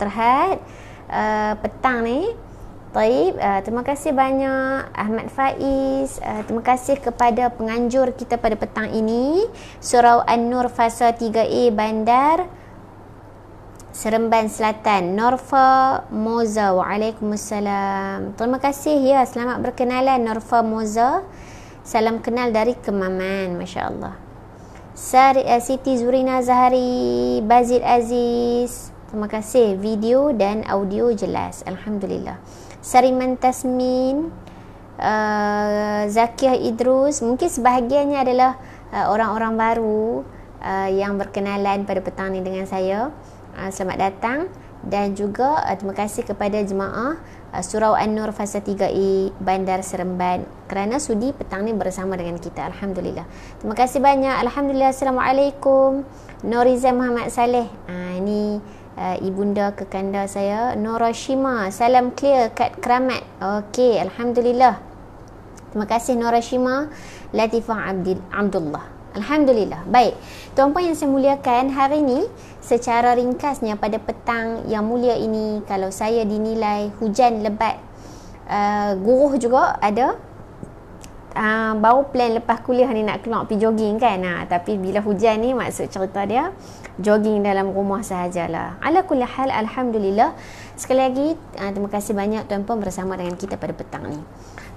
terhad uh, petang ni Taib, uh, eh, terima kasih banyak Ahmad Faiz, uh, terima kasih kepada penganjur kita pada petang ini Surau An-Nur Fasa 3A Bandar Seremban Selatan Norfa Moza Waalaikumsalam Terima kasih ya, selamat berkenalan Norfa Moza Salam kenal dari Kemaman, Masya Allah Sari, uh, Siti Zurina Zahari Bazid Aziz Terima kasih video dan audio jelas. Alhamdulillah. Sariman Tasmin, uh, Zakiah Idrus, mungkin sebahagiannya adalah uh, orang-orang baru uh, yang berkenalan pada petang ini dengan saya. Uh, selamat datang dan juga uh, terima kasih kepada jemaah uh, Surau An-Nur Fasa 3A Bandar Seremban kerana sudi petang ini bersama dengan kita alhamdulillah. Terima kasih banyak. Alhamdulillah. Assalamualaikum. Noriza Muhammad Saleh. Ah uh, ni uh, ibunda kekanda saya Norashima salam clear kat Keramat okey alhamdulillah terima kasih Norashima Latifah Abdil Abdullah Alhamdulillah. Baik. Tuan puan yang saya muliakan, hari ini secara ringkasnya pada petang yang mulia ini kalau saya dinilai hujan lebat uh, guruh juga ada uh, baru plan lepas kuliah ni nak keluar pergi jogging kan ha, tapi bila hujan ni maksud cerita dia jogging dalam rumah sahajalah. Ala kulli hal alhamdulillah. Sekali lagi ah, terima kasih banyak tuan puan bersama dengan kita pada petang ni.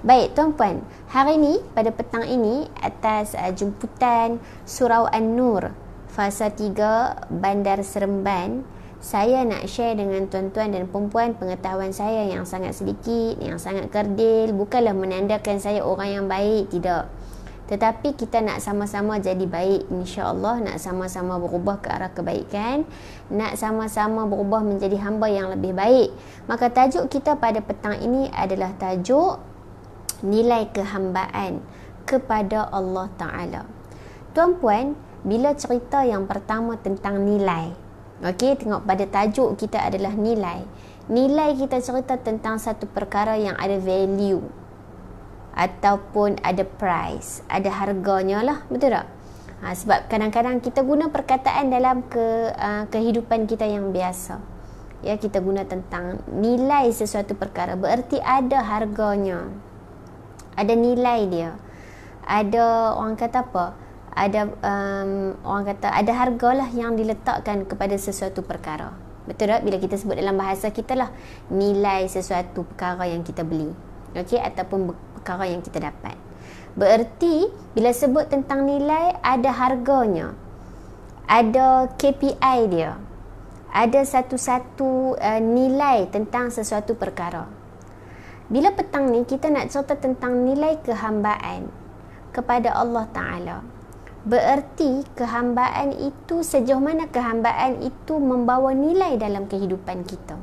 Baik tuan puan, hari ni pada petang ini atas uh, jemputan Surau An-Nur fasa 3 Bandar Seremban saya nak share dengan tuan-tuan dan perempuan pengetahuan saya yang sangat sedikit, yang sangat kerdil, bukanlah menandakan saya orang yang baik, tidak tetapi kita nak sama-sama jadi baik insya-Allah nak sama-sama berubah ke arah kebaikan nak sama-sama berubah menjadi hamba yang lebih baik maka tajuk kita pada petang ini adalah tajuk nilai kehambaan kepada Allah taala tuan-puan bila cerita yang pertama tentang nilai okey tengok pada tajuk kita adalah nilai nilai kita cerita tentang satu perkara yang ada value ataupun ada price, ada harganya lah, betul tak? Ha, sebab kadang-kadang kita guna perkataan dalam ke uh, kehidupan kita yang biasa. Ya, kita guna tentang nilai sesuatu perkara bererti ada harganya. Ada nilai dia. Ada orang kata apa? Ada um, orang kata ada hargalah yang diletakkan kepada sesuatu perkara. Betul tak bila kita sebut dalam bahasa kita lah nilai sesuatu perkara yang kita beli. Okey ataupun perkara yang kita dapat. Bererti bila sebut tentang nilai ada harganya. Ada KPI dia. Ada satu-satu uh, nilai tentang sesuatu perkara. Bila petang ni kita nak cerita tentang nilai kehambaan kepada Allah Taala. Bererti kehambaan itu sejauh mana kehambaan itu membawa nilai dalam kehidupan kita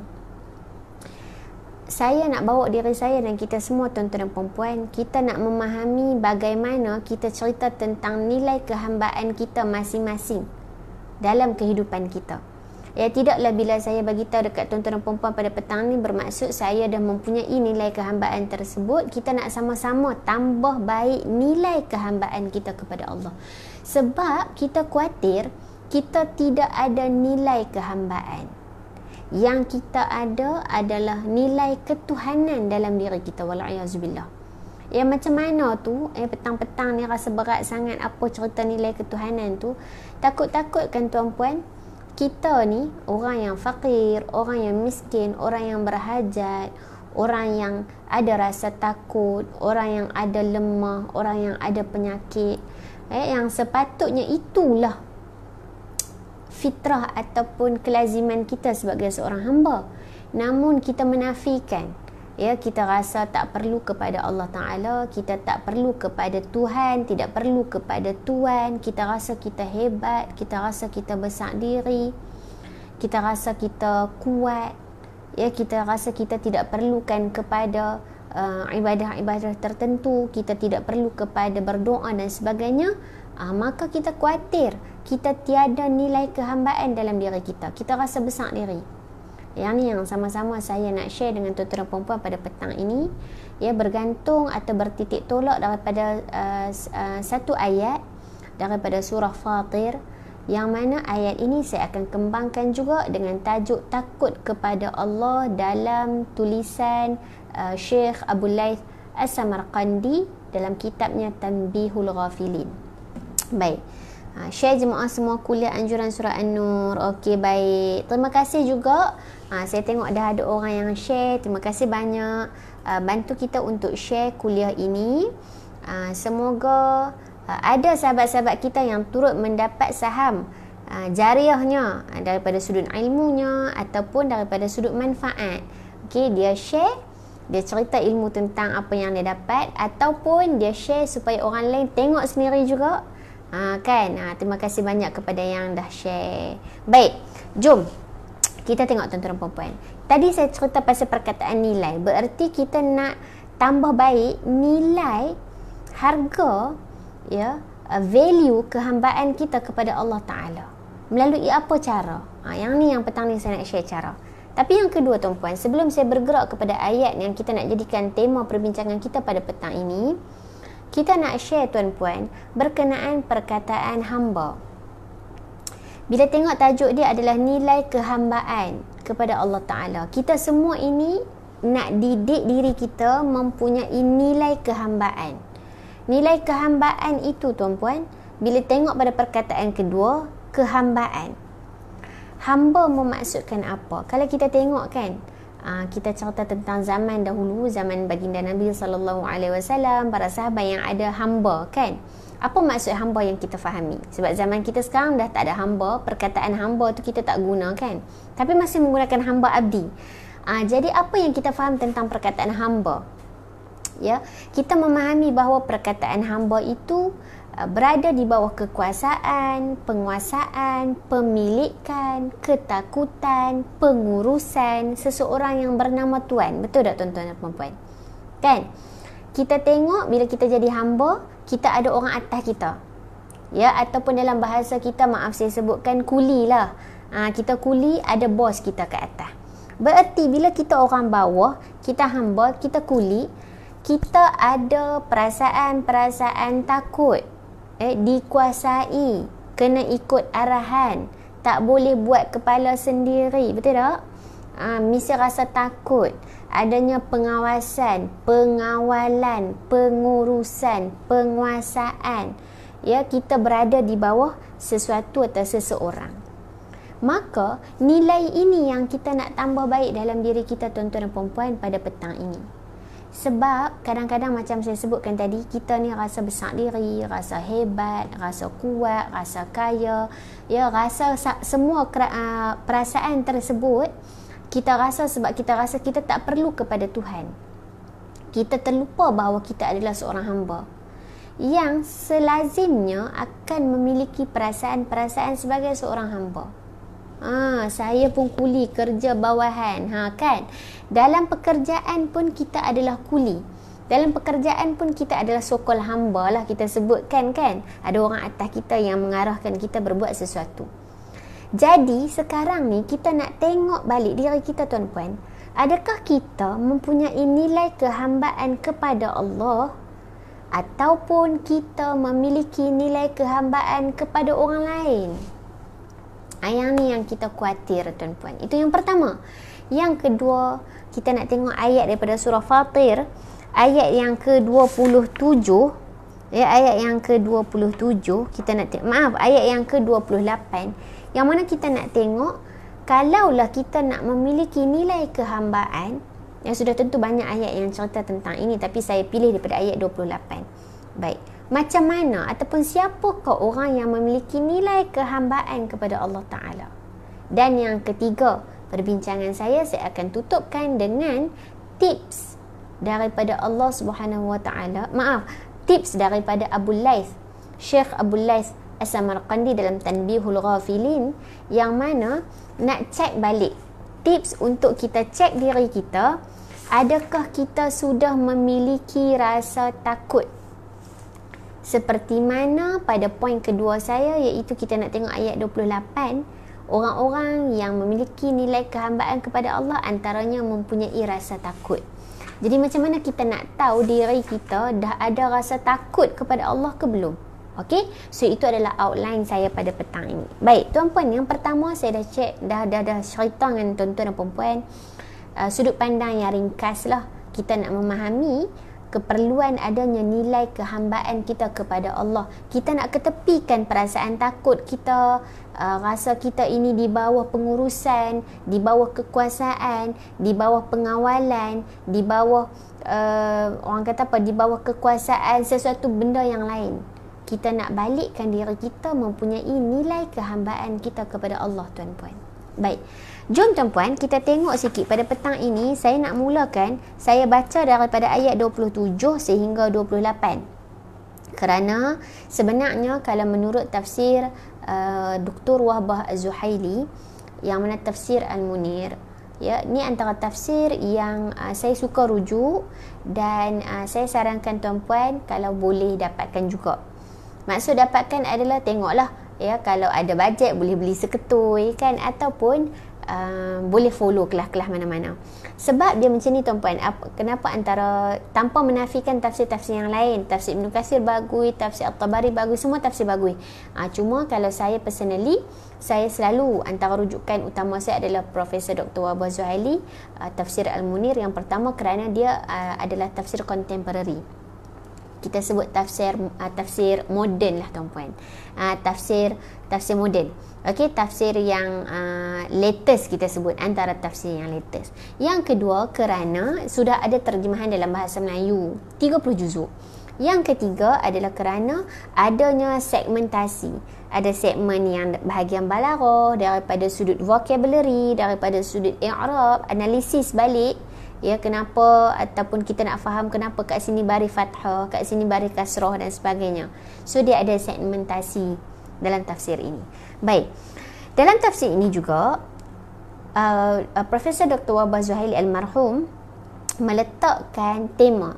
saya nak bawa diri saya dan kita semua tuan-tuan dan perempuan kita nak memahami bagaimana kita cerita tentang nilai kehambaan kita masing-masing dalam kehidupan kita ya tidaklah bila saya bagi tahu dekat tuan-tuan dan perempuan pada petang ni bermaksud saya dah mempunyai nilai kehambaan tersebut kita nak sama-sama tambah baik nilai kehambaan kita kepada Allah sebab kita khuatir kita tidak ada nilai kehambaan yang kita ada adalah nilai ketuhanan dalam diri kita wala'iyazubillah Ya macam mana tu eh petang-petang ni rasa berat sangat apa cerita nilai ketuhanan tu takut-takut kan tuan-puan kita ni orang yang fakir orang yang miskin orang yang berhajat orang yang ada rasa takut orang yang ada lemah orang yang ada penyakit eh yang sepatutnya itulah fitrah ataupun kelaziman kita sebagai seorang hamba namun kita menafikan ya kita rasa tak perlu kepada Allah Taala kita tak perlu kepada Tuhan tidak perlu kepada tuan kita rasa kita hebat kita rasa kita besar diri kita rasa kita kuat ya kita rasa kita tidak perlukan kepada uh, ibadah-ibadah tertentu kita tidak perlu kepada berdoa dan sebagainya uh, maka kita khawatir kita tiada nilai kehambaan dalam diri kita. Kita rasa besar diri. Yang ni yang sama-sama saya nak share dengan tuan-tuan dan puan-puan pada petang ini. Ya, bergantung atau bertitik tolak daripada uh, uh, satu ayat daripada surah Fatir. Yang mana ayat ini saya akan kembangkan juga dengan tajuk takut kepada Allah dalam tulisan uh, Syekh Abu Laith As-Samarqandi dalam kitabnya Tanbihul Ghafilin. Baik. Ha, share jemaah semua kuliah anjuran surah An-Nur. Okey, baik. Terima kasih juga. Ha, saya tengok dah ada orang yang share. Terima kasih banyak. Uh, bantu kita untuk share kuliah ini. Uh, semoga uh, ada sahabat-sahabat kita yang turut mendapat saham uh, jariahnya uh, daripada sudut ilmunya ataupun daripada sudut manfaat. Okey, dia share dia cerita ilmu tentang apa yang dia dapat ataupun dia share supaya orang lain tengok sendiri juga. Uh, kan? Uh, terima kasih banyak kepada yang dah share. Baik, jom. Kita tengok tuan-tuan perempuan. Tadi saya cerita pasal perkataan nilai. Bererti kita nak tambah baik nilai harga ya uh, value kehambaan kita kepada Allah Ta'ala. Melalui apa cara? Ha, yang ni yang petang ni saya nak share cara. Tapi yang kedua tuan-tuan, sebelum saya bergerak kepada ayat yang kita nak jadikan tema perbincangan kita pada petang ini, kita nak share tuan-puan berkenaan perkataan hamba. Bila tengok tajuk dia adalah nilai kehambaan kepada Allah Ta'ala. Kita semua ini nak didik diri kita mempunyai nilai kehambaan. Nilai kehambaan itu tuan-puan, bila tengok pada perkataan kedua, kehambaan. Hamba memaksudkan apa? Kalau kita tengok kan, Ah, kita cerita tentang zaman dahulu zaman baginda Nabi sallallahu alaihi wasallam para sahabat yang ada hamba kan apa maksud hamba yang kita fahami sebab zaman kita sekarang dah tak ada hamba perkataan hamba tu kita tak guna kan tapi masih menggunakan hamba abdi aa, ah, jadi apa yang kita faham tentang perkataan hamba ya kita memahami bahawa perkataan hamba itu Uh, berada di bawah kekuasaan, penguasaan, pemilikan, ketakutan, pengurusan seseorang yang bernama tuan. Betul tak tuan-tuan dan puan-puan? Kan? Kita tengok bila kita jadi hamba, kita ada orang atas kita. Ya, ataupun dalam bahasa kita maaf saya sebutkan kuli lah. Ha, kita kuli ada bos kita ke atas. Bererti bila kita orang bawah, kita hamba, kita kuli, kita ada perasaan-perasaan takut eh dikuasai kena ikut arahan tak boleh buat kepala sendiri betul tak ha, mesti rasa takut adanya pengawasan pengawalan pengurusan penguasaan ya kita berada di bawah sesuatu atau seseorang maka nilai ini yang kita nak tambah baik dalam diri kita tuan-tuan dan puan pada petang ini sebab kadang-kadang macam saya sebutkan tadi kita ni rasa besar diri, rasa hebat, rasa kuat, rasa kaya, ya rasa semua ah, perasaan tersebut kita rasa sebab kita rasa kita tak perlu kepada Tuhan. Kita terlupa bahawa kita adalah seorang hamba yang selazimnya akan memiliki perasaan-perasaan sebagai seorang hamba. Ha, saya pun kuli kerja bawahan. Ha kan? Dalam pekerjaan pun kita adalah kuli. Dalam pekerjaan pun kita adalah sokol hamba lah kita sebutkan kan. Ada orang atas kita yang mengarahkan kita berbuat sesuatu. Jadi sekarang ni kita nak tengok balik diri kita tuan-puan. Adakah kita mempunyai nilai kehambaan kepada Allah ataupun kita memiliki nilai kehambaan kepada orang lain? Yang ni yang kita khawatir tuan-puan. Itu yang pertama. Yang kedua, kita nak tengok ayat daripada surah Fatir ayat yang ke-27 ya ayat yang ke-27 kita nak tengok, maaf ayat yang ke-28 yang mana kita nak tengok kalaulah kita nak memiliki nilai kehambaan yang sudah tentu banyak ayat yang cerita tentang ini tapi saya pilih daripada ayat 28 baik macam mana ataupun siapakah orang yang memiliki nilai kehambaan kepada Allah Ta'ala dan yang ketiga, perbincangan saya saya akan tutupkan dengan tips daripada Allah Subhanahu Wa Taala. Maaf, tips daripada Abu Lais, Syekh Abu Lais As-Samarqandi dalam Tanbihul Ghafilin yang mana nak cek balik tips untuk kita cek diri kita adakah kita sudah memiliki rasa takut seperti mana pada poin kedua saya iaitu kita nak tengok ayat orang-orang yang memiliki nilai kehambaan kepada Allah antaranya mempunyai rasa takut. Jadi macam mana kita nak tahu diri kita dah ada rasa takut kepada Allah ke belum? Okay, so itu adalah outline saya pada petang ini. Baik, tuan-puan, yang pertama saya dah cek, dah dah dah cerita dengan tuan-tuan dan puan-puan uh, sudut pandang yang ringkas lah kita nak memahami keperluan adanya nilai kehambaan kita kepada Allah. Kita nak ketepikan perasaan takut kita, uh, ah, rasa kita ini di bawah pengurusan, di bawah kekuasaan, di bawah pengawalan, di bawah uh, orang kata apa di bawah kekuasaan sesuatu benda yang lain. Kita nak balikkan diri kita mempunyai nilai kehambaan kita kepada Allah tuan-puan. Baik. Jom tuan-puan kita tengok sikit pada petang ini saya nak mulakan saya baca daripada ayat 27 sehingga 28 kerana sebenarnya kalau menurut tafsir uh, Dr. Wahbah Az-Zuhaili yang mana tafsir Al-Munir ya ni antara tafsir yang uh, saya suka rujuk dan uh, saya sarankan tuan-puan kalau boleh dapatkan juga maksud dapatkan adalah tengoklah ya kalau ada bajet boleh beli seketul kan ataupun uh, boleh follow kelas-kelas mana-mana. Sebab dia macam ni tuan-puan, kenapa antara tanpa menafikan tafsir-tafsir yang lain, tafsir Ibn Kasir bagus, tafsir At-Tabari bagus, semua tafsir bagus. Uh, ah, cuma kalau saya personally, saya selalu antara rujukan utama saya adalah Profesor Dr. Wabah Zuhaili, uh, tafsir Al-Munir yang pertama kerana dia uh, adalah tafsir contemporary kita sebut tafsir uh, tafsir moden lah tuan-puan. Uh, tafsir tafsir moden. Okey, tafsir yang uh, latest kita sebut antara tafsir yang latest. Yang kedua kerana sudah ada terjemahan dalam bahasa Melayu 30 juzuk. Yang ketiga adalah kerana adanya segmentasi. Ada segmen yang bahagian balaghah daripada sudut vocabulary, daripada sudut i'rab, analisis balik ya kenapa ataupun kita nak faham kenapa kat sini baris fathah, kat sini baris kasrah dan sebagainya. So dia ada segmentasi dalam tafsir ini. Baik. Dalam tafsir ini juga uh, uh, Profesor Dr. Wabah Zuhaili almarhum meletakkan tema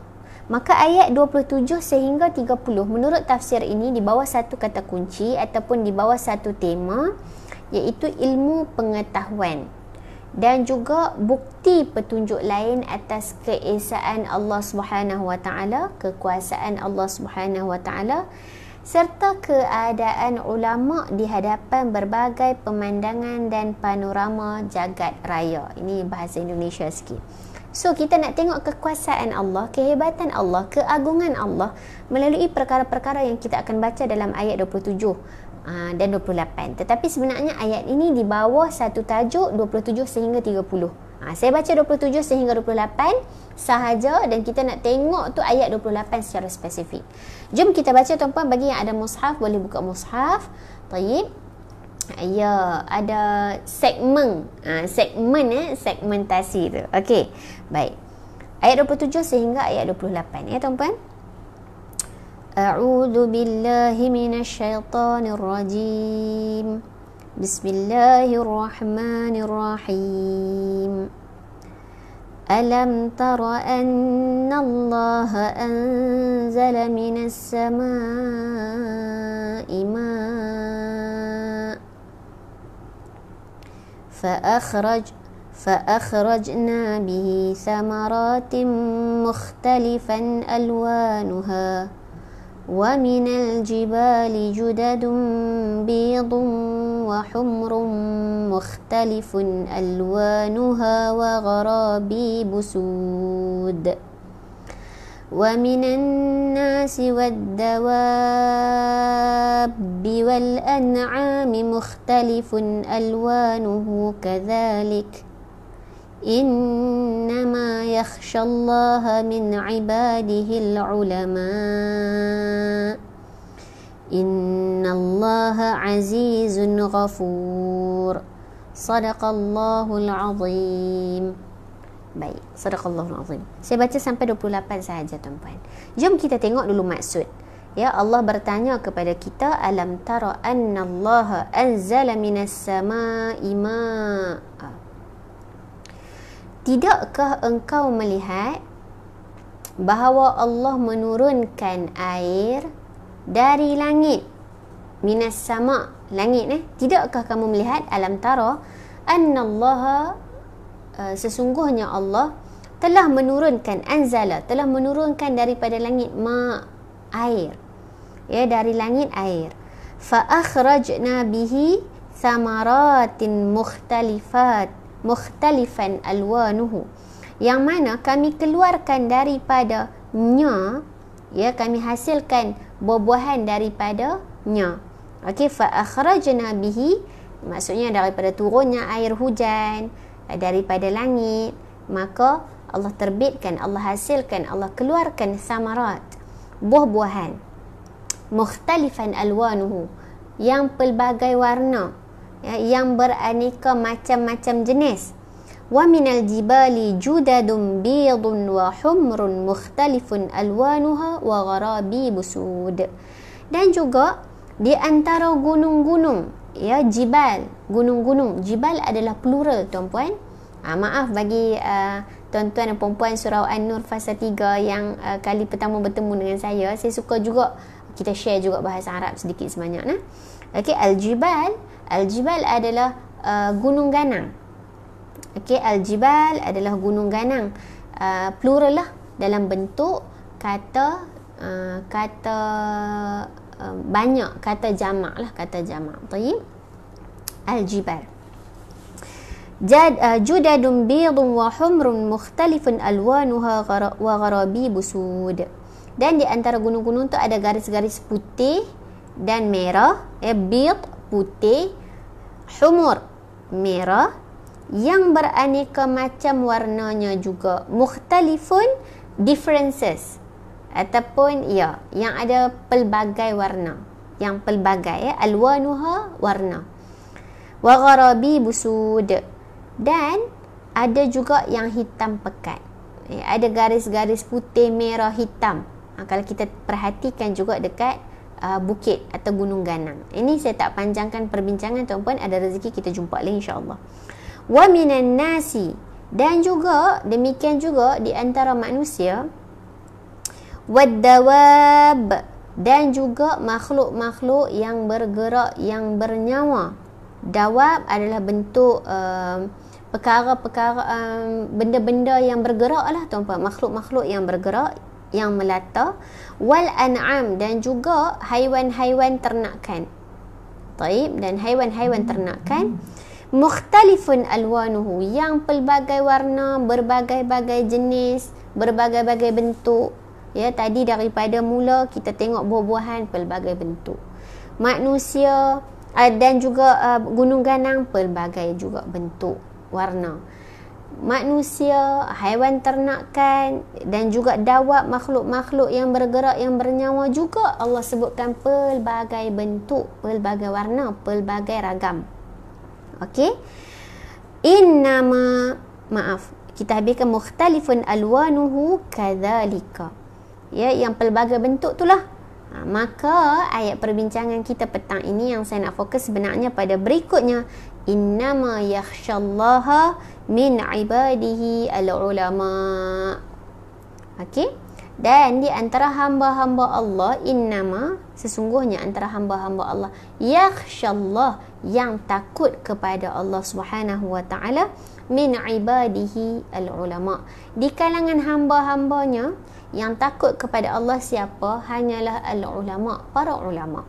Maka ayat 27 sehingga 30 menurut tafsir ini di bawah satu kata kunci ataupun di bawah satu tema iaitu ilmu pengetahuan dan juga bukti petunjuk lain atas keesaan Allah Subhanahu Wa Taala, kekuasaan Allah Subhanahu Wa Taala serta keadaan ulama di hadapan berbagai pemandangan dan panorama jagat raya. Ini bahasa Indonesia sikit. So kita nak tengok kekuasaan Allah, kehebatan Allah, keagungan Allah melalui perkara-perkara yang kita akan baca dalam ayat 27 ah, dan 28. Tetapi sebenarnya ayat ini di bawah satu tajuk 27 sehingga 30. Ha, saya baca 27 sehingga 28 sahaja dan kita nak tengok tu ayat 28 secara spesifik. Jom kita baca tuan-puan bagi yang ada mushaf boleh buka mushaf. Tayyib. Ya, ada segmen. Ha, segmen eh, segmentasi tu. Okey. Baik. Ayat 27 sehingga ayat 28 ya tuan-puan. A'udzu billahi minasyaitonirrajim. rajim. بسم الله الرحمن الرحيم ألم تر أن الله أنزل من السماء ماء فأخرج فأخرجنا به ثمرات مختلفا ألوانها ومن الجبال جدد بيض وحمر مختلف ألوانها وغرابيب سود ومن الناس والدواب والأنعام مختلف ألوانه كذلك ۖ إنما يخشى الله من عباده العلماء إن الله عزيز غفور صدق الله العظيم Baik, sadaqallahul azim. Saya baca sampai 28 sahaja tuan-puan. Jom kita tengok dulu maksud. Ya Allah bertanya kepada kita alam tara anna Allah anzala minas samaa'i maa. Ah, Tidakkah engkau melihat bahawa Allah menurunkan air dari langit? Minas sama langit eh. Tidakkah kamu melihat alam tara annallaha eh, sesungguhnya Allah telah menurunkan anzala telah menurunkan daripada langit ma air ya dari langit air fa akhrajna bihi samaratin mukhtalifat mukhtalifan alwanuhu yang mana kami keluarkan daripada nya ya kami hasilkan buah-buahan daripada nya okey fa akhrajna bihi maksudnya daripada turunnya air hujan daripada langit maka Allah terbitkan Allah hasilkan Allah keluarkan samarat buah-buahan mukhtalifan alwanuhu yang pelbagai warna ya, yang beraneka macam-macam jenis. Wa minal jibali judadun bidun wa humrun mukhtalifun alwanuha wa gharabi busud. Dan juga di antara gunung-gunung, ya jibal, gunung-gunung. Jibal adalah plural tuan-puan. Ha, maaf bagi uh, tuan-tuan dan puan-puan surau An-Nur fasa 3 yang uh, kali pertama bertemu dengan saya. Saya suka juga kita share juga bahasa Arab sedikit sebanyak. Nah. Okey, al-jibal, al-jibal adalah uh, gunung ganang. Okey, al-jibal adalah gunung ganang. Uh, plural lah dalam bentuk kata uh, kata uh, banyak kata jamak lah kata jamak. Tapi al-jibal. Jad uh, judadun bidun wa humrun mukhtalifun alwanuha wa gharabi busud. Dan di antara gunung-gunung tu ada garis-garis putih dan merah ebit eh, putih humur merah yang beraneka macam warnanya juga mukhtalifun differences ataupun ya yang ada pelbagai warna yang pelbagai ya, alwanuha warna wa gharabi busud dan ada juga yang hitam pekat ya, ada garis-garis putih merah hitam ha, kalau kita perhatikan juga dekat uh, bukit atau gunung ganang. Ini saya tak panjangkan perbincangan tuan-puan. Ada rezeki kita jumpa lagi insyaAllah. Wa minan nasi. Dan juga demikian juga di antara manusia. wadawab Dan juga makhluk-makhluk yang bergerak, yang bernyawa. Dawab adalah bentuk uh, perkara-perkara, uh, benda-benda yang bergerak lah tuan-puan. Makhluk-makhluk yang bergerak, yang melata wal an'am dan juga haiwan-haiwan ternakan. Taib dan haiwan-haiwan ternakan mukhtalifun alwanuhu yang pelbagai warna, berbagai-bagai jenis, berbagai-bagai bentuk. Ya, tadi daripada mula kita tengok buah-buahan pelbagai bentuk. Manusia eh, dan juga eh, gunung ganang pelbagai juga bentuk warna manusia, haiwan ternakan dan juga dawab makhluk-makhluk yang bergerak yang bernyawa juga Allah sebutkan pelbagai bentuk, pelbagai warna, pelbagai ragam. Okey. Innama maaf. Kita habiskan mukhtalifun alwanuhu kadzalika. Ya, yang pelbagai bentuk itulah. Ha, maka ayat perbincangan kita petang ini yang saya nak fokus sebenarnya pada berikutnya innama yakhshallaha min ibadihi al-ulama. Okey. Dan di antara hamba-hamba Allah innama sesungguhnya antara hamba-hamba Allah yakhshallah yang takut kepada Allah Subhanahu wa taala min ibadihi al-ulama. Di kalangan hamba-hambanya yang takut kepada Allah siapa? Hanyalah al-ulama, para ulama.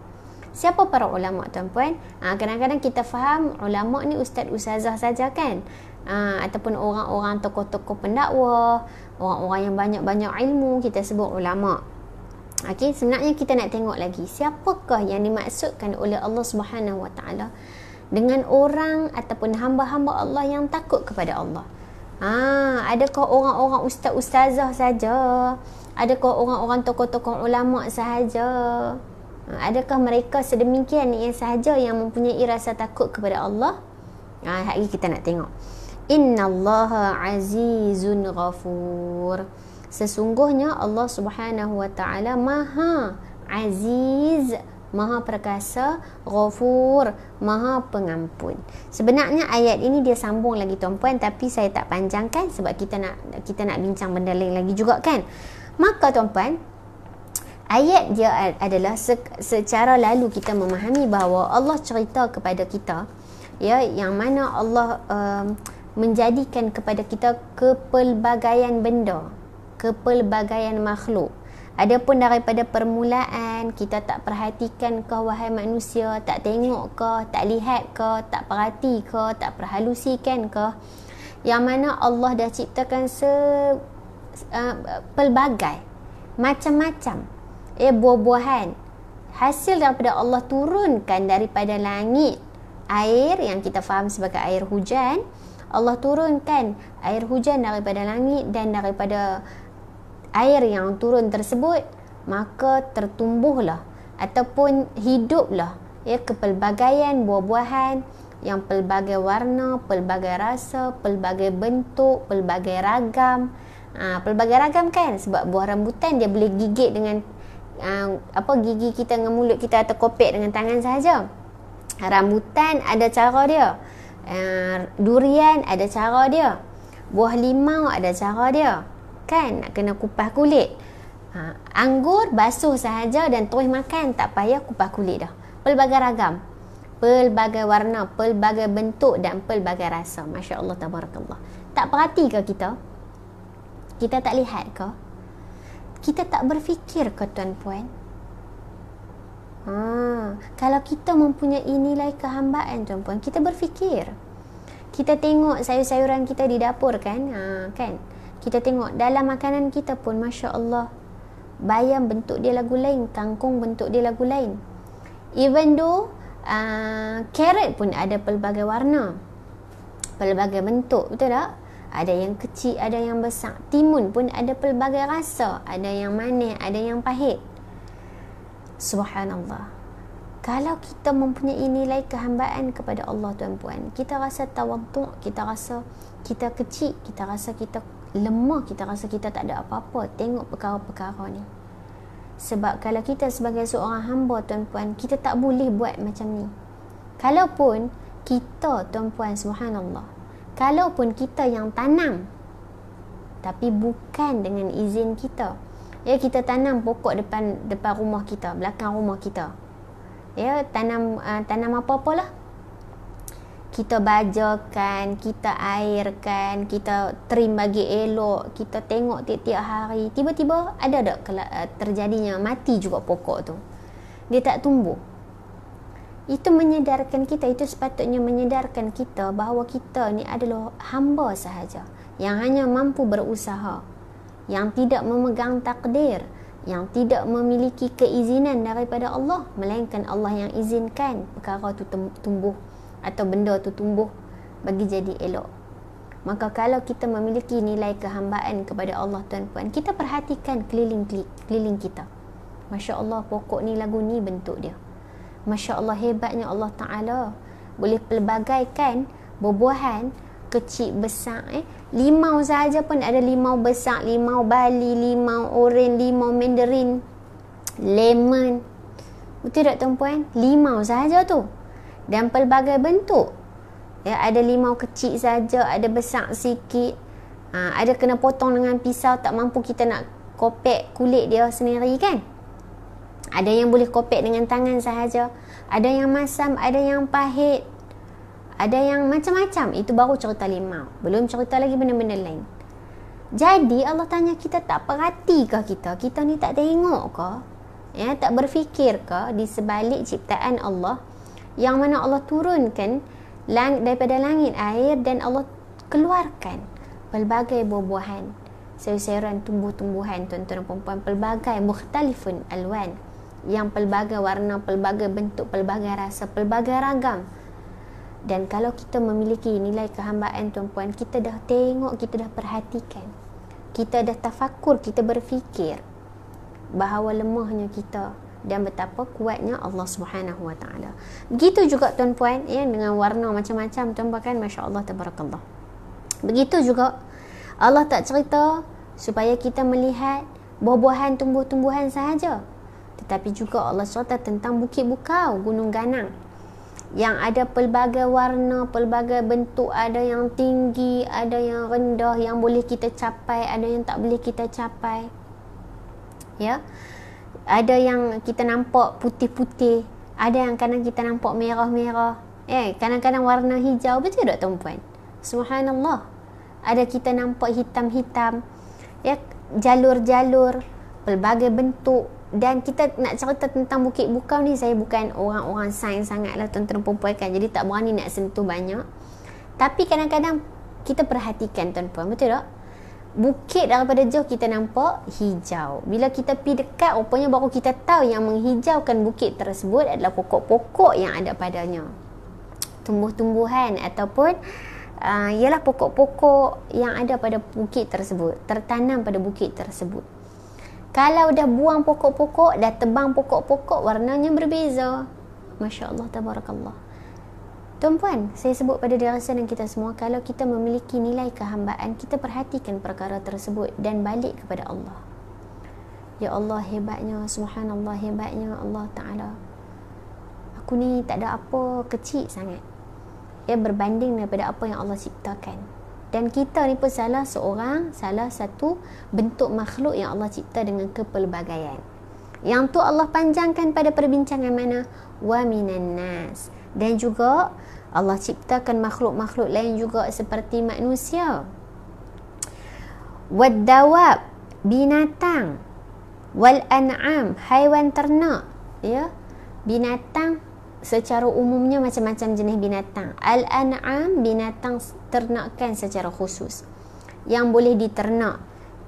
Siapa para ulama tuan-puan? Ah, kadang-kadang kita faham ulama ni ustaz ustazah saja kan? Ha, ataupun orang-orang tokoh-tokoh pendakwa, orang-orang yang banyak-banyak ilmu, kita sebut ulama. Okey, sebenarnya kita nak tengok lagi siapakah yang dimaksudkan oleh Allah Subhanahu Wa Taala dengan orang ataupun hamba-hamba Allah yang takut kepada Allah. Ha, adakah orang-orang ustaz-ustazah saja? Adakah orang-orang tokoh-tokoh ulama sahaja? Ha, adakah mereka sedemikian yang sahaja yang mempunyai rasa takut kepada Allah? Ha, hari kita nak tengok. Inna Allah azizun ghafur sesungguhnya Allah Subhanahu wa taala maha aziz maha perkasa ghafur maha pengampun sebenarnya ayat ini dia sambung lagi tuan-puan tapi saya tak panjangkan sebab kita nak kita nak bincang benda lain lagi juga kan maka tuan-puan Ayat dia adalah secara lalu kita memahami bahawa Allah cerita kepada kita ya yang mana Allah uh, menjadikan kepada kita kepelbagaian benda, kepelbagaian makhluk. Adapun daripada permulaan kita tak perhatikan ke wahai manusia, tak tengok ke, tak lihat ke, tak perhati ke, tak perhalusikan ke yang mana Allah dah ciptakan se uh, pelbagai macam-macam eh buah-buahan hasil daripada Allah turunkan daripada langit air yang kita faham sebagai air hujan Allah turunkan air hujan daripada langit dan daripada air yang turun tersebut maka tertumbuhlah ataupun hiduplah ya kepelbagaian buah-buahan yang pelbagai warna, pelbagai rasa, pelbagai bentuk, pelbagai ragam. Ha, pelbagai ragam kan sebab buah rambutan dia boleh gigit dengan ha, apa gigi kita dengan mulut kita atau kopek dengan tangan saja. Rambutan ada cara dia. Ah, durian ada cara dia. Buah limau ada cara dia. Kan nak kena kupas kulit. Ha, anggur basuh sahaja dan terus makan tak payah kupas kulit dah. Pelbagai ragam. Pelbagai warna, pelbagai bentuk dan pelbagai rasa. Masya Allah, tabarakallah. Tak perhati ke kita? Kita tak lihat ke? Kita tak berfikir ke tuan-puan? kalau kita mempunyai nilai kehambaan tuan-puan kita berfikir kita tengok sayur-sayuran kita di dapur kan ha, kan kita tengok dalam makanan kita pun Masya Allah bayam bentuk dia lagu lain kangkung bentuk dia lagu lain even though ah, carrot pun ada pelbagai warna pelbagai bentuk betul tak ada yang kecil ada yang besar timun pun ada pelbagai rasa ada yang manis ada yang pahit Subhanallah kalau kita mempunyai nilai kehambaan kepada Allah tuan-puan kita rasa tawaduk kita rasa kita kecil kita rasa kita lemah kita rasa kita tak ada apa-apa tengok perkara-perkara ni sebab kalau kita sebagai seorang hamba tuan-puan kita tak boleh buat macam ni kalaupun kita tuan-puan subhanallah kalaupun kita yang tanam tapi bukan dengan izin kita ya kita tanam pokok depan depan rumah kita belakang rumah kita ya tanam uh, tanam apa-apa lah kita bajakan, kita airkan, kita trim bagi elok, kita tengok tiap-tiap hari. Tiba-tiba ada tak eh, terjadinya mati juga pokok tu. Dia tak tumbuh. Itu menyedarkan kita, itu sepatutnya menyedarkan kita bahawa kita ni adalah hamba sahaja. Yang hanya mampu berusaha. Yang tidak memegang takdir yang tidak memiliki keizinan daripada Allah melainkan Allah yang izinkan perkara tu tumbuh atau benda tu tumbuh bagi jadi elok maka kalau kita memiliki nilai kehambaan kepada Allah tuan-puan kita perhatikan keliling keliling kita Masya Allah pokok ni lagu ni bentuk dia Masya Allah hebatnya Allah Ta'ala boleh pelbagaikan bebuahan kecil besar eh limau saja pun ada limau besar limau bali limau oren limau mandarin lemon betul tak tuan puan limau saja tu dan pelbagai bentuk ya ada limau kecil saja ada besar sikit ha, ada kena potong dengan pisau tak mampu kita nak kopek kulit dia sendiri kan ada yang boleh kopek dengan tangan sahaja. Ada yang masam, ada yang pahit ada yang macam-macam itu baru cerita limau belum cerita lagi benda-benda lain jadi Allah tanya kita tak perhatikah kita kita ni tak tengok ke ya tak berfikir ke di sebalik ciptaan Allah yang mana Allah turunkan lang daripada langit air dan Allah keluarkan pelbagai buah-buahan sayuran tumbuh-tumbuhan tuan-tuan dan puan-puan pelbagai mukhtalifun alwan yang pelbagai warna pelbagai bentuk pelbagai rasa pelbagai ragam dan kalau kita memiliki nilai kehambaan tuan-puan kita dah tengok kita dah perhatikan kita dah tafakur kita berfikir bahawa lemahnya kita dan betapa kuatnya Allah Subhanahu Wa Taala. Begitu juga tuan-puan ya dengan warna macam-macam tuan-puan kan masya-Allah tabarakallah. Begitu juga Allah tak cerita supaya kita melihat buah-buahan tumbuh-tumbuhan sahaja. Tetapi juga Allah cerita tentang bukit bukau, gunung ganang yang ada pelbagai warna, pelbagai bentuk, ada yang tinggi, ada yang rendah, yang boleh kita capai, ada yang tak boleh kita capai. Ya. Ada yang kita nampak putih-putih, ada yang kadang kita nampak merah-merah. Eh, kadang-kadang warna hijau betul tak tuan-puan? Subhanallah. Ada kita nampak hitam-hitam. Ya, jalur-jalur, pelbagai bentuk, dan kita nak cerita tentang Bukit Bukau ni saya bukan orang-orang sains sangat lah tuan-tuan perempuan kan jadi tak berani nak sentuh banyak tapi kadang-kadang kita perhatikan tuan-tuan betul tak Bukit daripada jauh kita nampak hijau. Bila kita pergi dekat, rupanya baru kita tahu yang menghijaukan bukit tersebut adalah pokok-pokok yang ada padanya. Tumbuh-tumbuhan ataupun uh, ialah pokok-pokok yang ada pada bukit tersebut. Tertanam pada bukit tersebut. Kalau dah buang pokok-pokok, dah tebang pokok-pokok, warnanya berbeza. Masya Allah, tabarakallah. Tuan-puan, saya sebut pada dirasa dan kita semua, kalau kita memiliki nilai kehambaan, kita perhatikan perkara tersebut dan balik kepada Allah. Ya Allah, hebatnya. Subhanallah, hebatnya Allah Ta'ala. Aku ni tak ada apa kecil sangat. Ia berbanding daripada apa yang Allah ciptakan dan kita ni pun salah seorang salah satu bentuk makhluk yang Allah cipta dengan kepelbagaian yang tu Allah panjangkan pada perbincangan mana wa minan nas dan juga Allah ciptakan makhluk-makhluk lain juga seperti manusia wad dawab binatang wal an'am haiwan ternak ya binatang secara umumnya macam-macam jenis binatang. Al-an'am binatang ternakan secara khusus yang boleh diternak.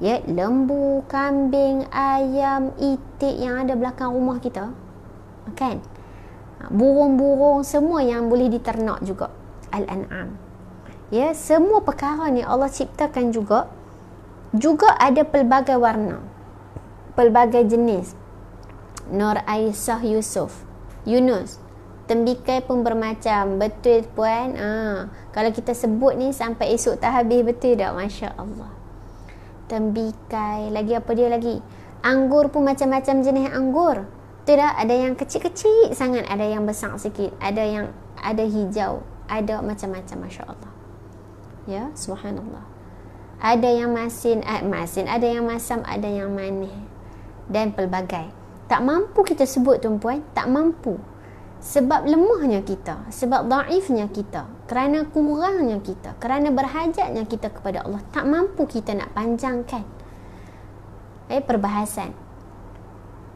Ya, lembu, kambing, ayam, itik yang ada belakang rumah kita. Kan? Ha, burung-burung semua yang boleh diternak juga. Al-an'am. Ya, semua perkara ni Allah ciptakan juga juga ada pelbagai warna. Pelbagai jenis. Nur Aisyah Yusuf, Yunus, tembikai pun bermacam betul puan ah kalau kita sebut ni sampai esok tak habis betul tak masya Allah tembikai lagi apa dia lagi anggur pun macam-macam jenis anggur betul tak ada yang kecil-kecil sangat ada yang besar sikit ada yang ada hijau ada macam-macam masya Allah ya subhanallah ada yang masin eh, masin ada yang masam ada yang manis dan pelbagai tak mampu kita sebut tuan puan tak mampu sebab lemahnya kita, sebab daifnya kita, kerana kurangnya kita, kerana berhajatnya kita kepada Allah, tak mampu kita nak panjangkan eh, perbahasan.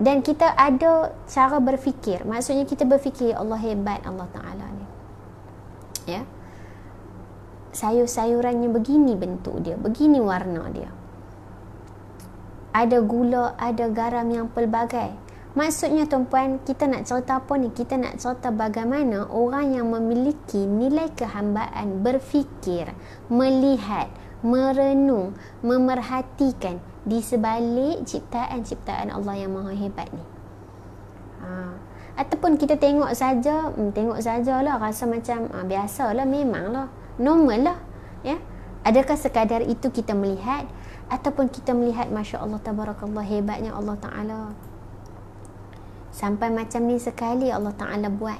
Dan kita ada cara berfikir, maksudnya kita berfikir ya Allah hebat Allah Ta'ala ni. Ya? Sayur-sayurannya begini bentuk dia, begini warna dia. Ada gula, ada garam yang pelbagai. Maksudnya tuan-puan, kita nak cerita apa ni? Kita nak cerita bagaimana orang yang memiliki nilai kehambaan berfikir, melihat, merenung, memerhatikan di sebalik ciptaan-ciptaan Allah yang maha hebat ni. Ha. Ataupun kita tengok saja, hmm, tengok sajalah rasa macam ha, biasa lah, memang lah, normal lah. Ya? Adakah sekadar itu kita melihat? Ataupun kita melihat Masya Allah Tabarakallah hebatnya Allah Ta'ala sampai macam ni sekali Allah Taala buat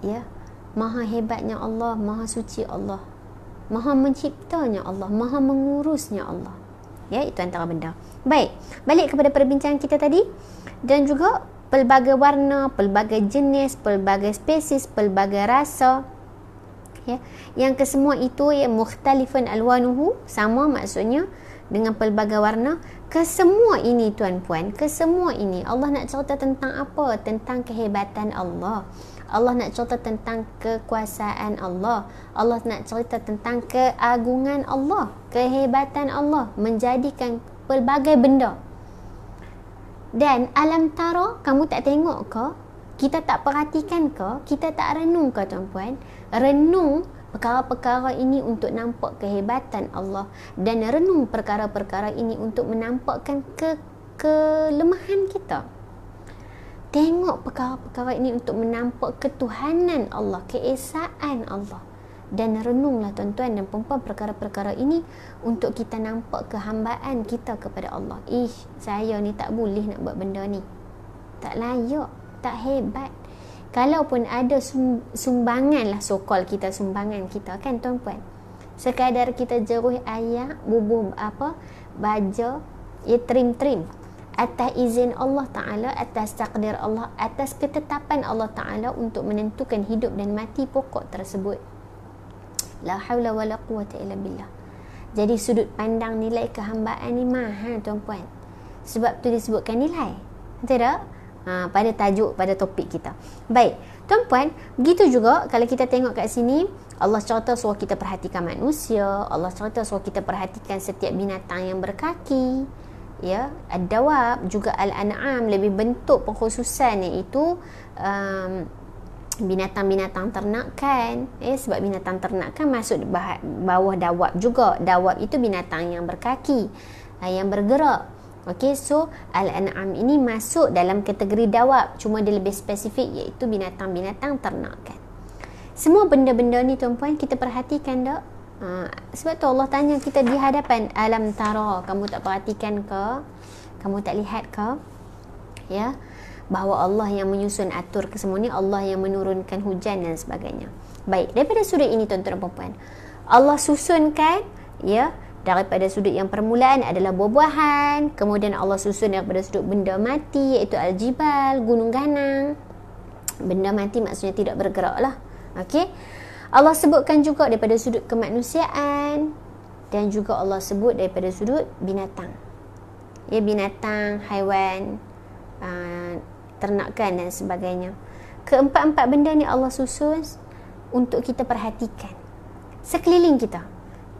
ya maha hebatnya Allah maha suci Allah maha menciptanya Allah maha mengurusnya Allah ya itu antara benda baik balik kepada perbincangan kita tadi dan juga pelbagai warna pelbagai jenis pelbagai spesies pelbagai rasa ya yang kesemua itu ya mukhtalifun alwanuhu sama maksudnya dengan pelbagai warna kesemua ini tuan-puan kesemua ini Allah nak cerita tentang apa tentang kehebatan Allah Allah nak cerita tentang kekuasaan Allah Allah nak cerita tentang keagungan Allah kehebatan Allah menjadikan pelbagai benda dan alam taro, kamu tak tengok ke kita tak perhatikan ke kita tak renung ke tuan-puan renung perkara-perkara ini untuk nampak kehebatan Allah dan renung perkara-perkara ini untuk menampakkan ke kelemahan kita. Tengok perkara-perkara ini untuk menampak ketuhanan Allah, keesaan Allah. Dan renunglah tuan-tuan dan perempuan perkara-perkara ini untuk kita nampak kehambaan kita kepada Allah. Ish, saya ni tak boleh nak buat benda ni. Tak layak, tak hebat. Kalaupun ada sumbangan lah sokol kita sumbangan kita kan tuan puan sekadar kita jeruh ayak bubuh apa baja ya trim trim atas izin Allah Ta'ala atas takdir Allah atas ketetapan Allah Ta'ala untuk menentukan hidup dan mati pokok tersebut la hawla wa la quwata illa billah jadi sudut pandang nilai kehambaan ni mahal tuan puan sebab tu disebutkan nilai Tidak? tak? ha, pada tajuk pada topik kita. Baik, tuan-puan, begitu juga kalau kita tengok kat sini Allah cerita suruh kita perhatikan manusia, Allah cerita suruh kita perhatikan setiap binatang yang berkaki. Ya, ad-dawab juga al-an'am lebih bentuk pengkhususan iaitu um, binatang-binatang ternakan eh, sebab binatang ternakan masuk bawah dawab juga dawab itu binatang yang berkaki eh, yang bergerak Okey, so al-an'am ini masuk dalam kategori dawab cuma dia lebih spesifik iaitu binatang-binatang ternakan. Semua benda-benda ni tuan-puan kita perhatikan tak? Ha, sebab tu Allah tanya kita di hadapan alam tara, kamu tak perhatikan ke? Kamu tak lihat ke? Ya. Bahawa Allah yang menyusun atur kesemua ni, Allah yang menurunkan hujan dan sebagainya. Baik, daripada surah ini tuan-tuan dan puan-puan. Allah susunkan ya daripada sudut yang permulaan adalah buah-buahan, kemudian Allah susun daripada sudut benda mati iaitu aljibal, gunung ganang. Benda mati maksudnya tidak bergerak lah. Okay. Allah sebutkan juga daripada sudut kemanusiaan dan juga Allah sebut daripada sudut binatang. Ya, binatang, haiwan, uh, ternakan dan sebagainya. Keempat-empat benda ni Allah susun untuk kita perhatikan. Sekeliling kita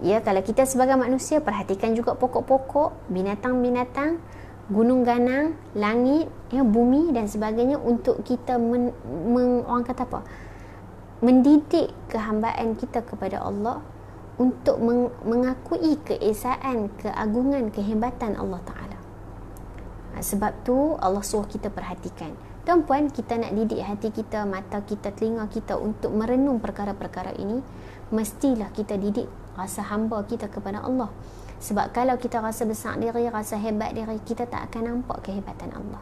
ya kalau kita sebagai manusia perhatikan juga pokok-pokok binatang-binatang gunung ganang langit ya bumi dan sebagainya untuk kita men, men orang kata apa mendidik kehambaan kita kepada Allah untuk meng, mengakui keesaan keagungan kehebatan Allah taala ha, sebab tu Allah suruh kita perhatikan Tuan-puan, kita nak didik hati kita, mata kita, telinga kita untuk merenung perkara-perkara ini, mestilah kita didik rasa hamba kita kepada Allah. Sebab kalau kita rasa besar diri, rasa hebat diri, kita tak akan nampak kehebatan Allah.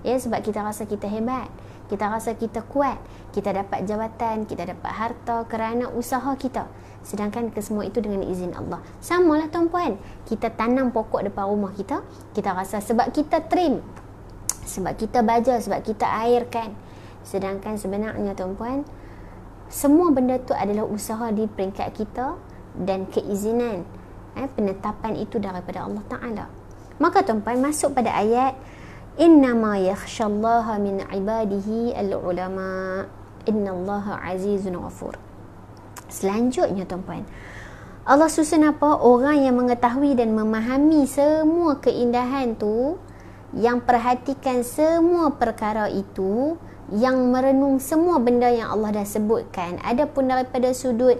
Ya, sebab kita rasa kita hebat, kita rasa kita kuat, kita dapat jawatan, kita dapat harta kerana usaha kita. Sedangkan kesemua itu dengan izin Allah. Samalah tuan-puan, kita tanam pokok depan rumah kita, kita rasa sebab kita trim, sebab kita baja sebab kita air kan. sedangkan sebenarnya tuan-puan semua benda tu adalah usaha di peringkat kita dan keizinan eh, penetapan itu daripada Allah Taala maka tuan-puan masuk pada ayat Inna innama yakhshallaha min ibadihi al-ulama innallaha azizun ghafur selanjutnya tuan-puan Allah susun apa? Orang yang mengetahui dan memahami semua keindahan tu, yang perhatikan semua perkara itu yang merenung semua benda yang Allah dah sebutkan ada pun daripada sudut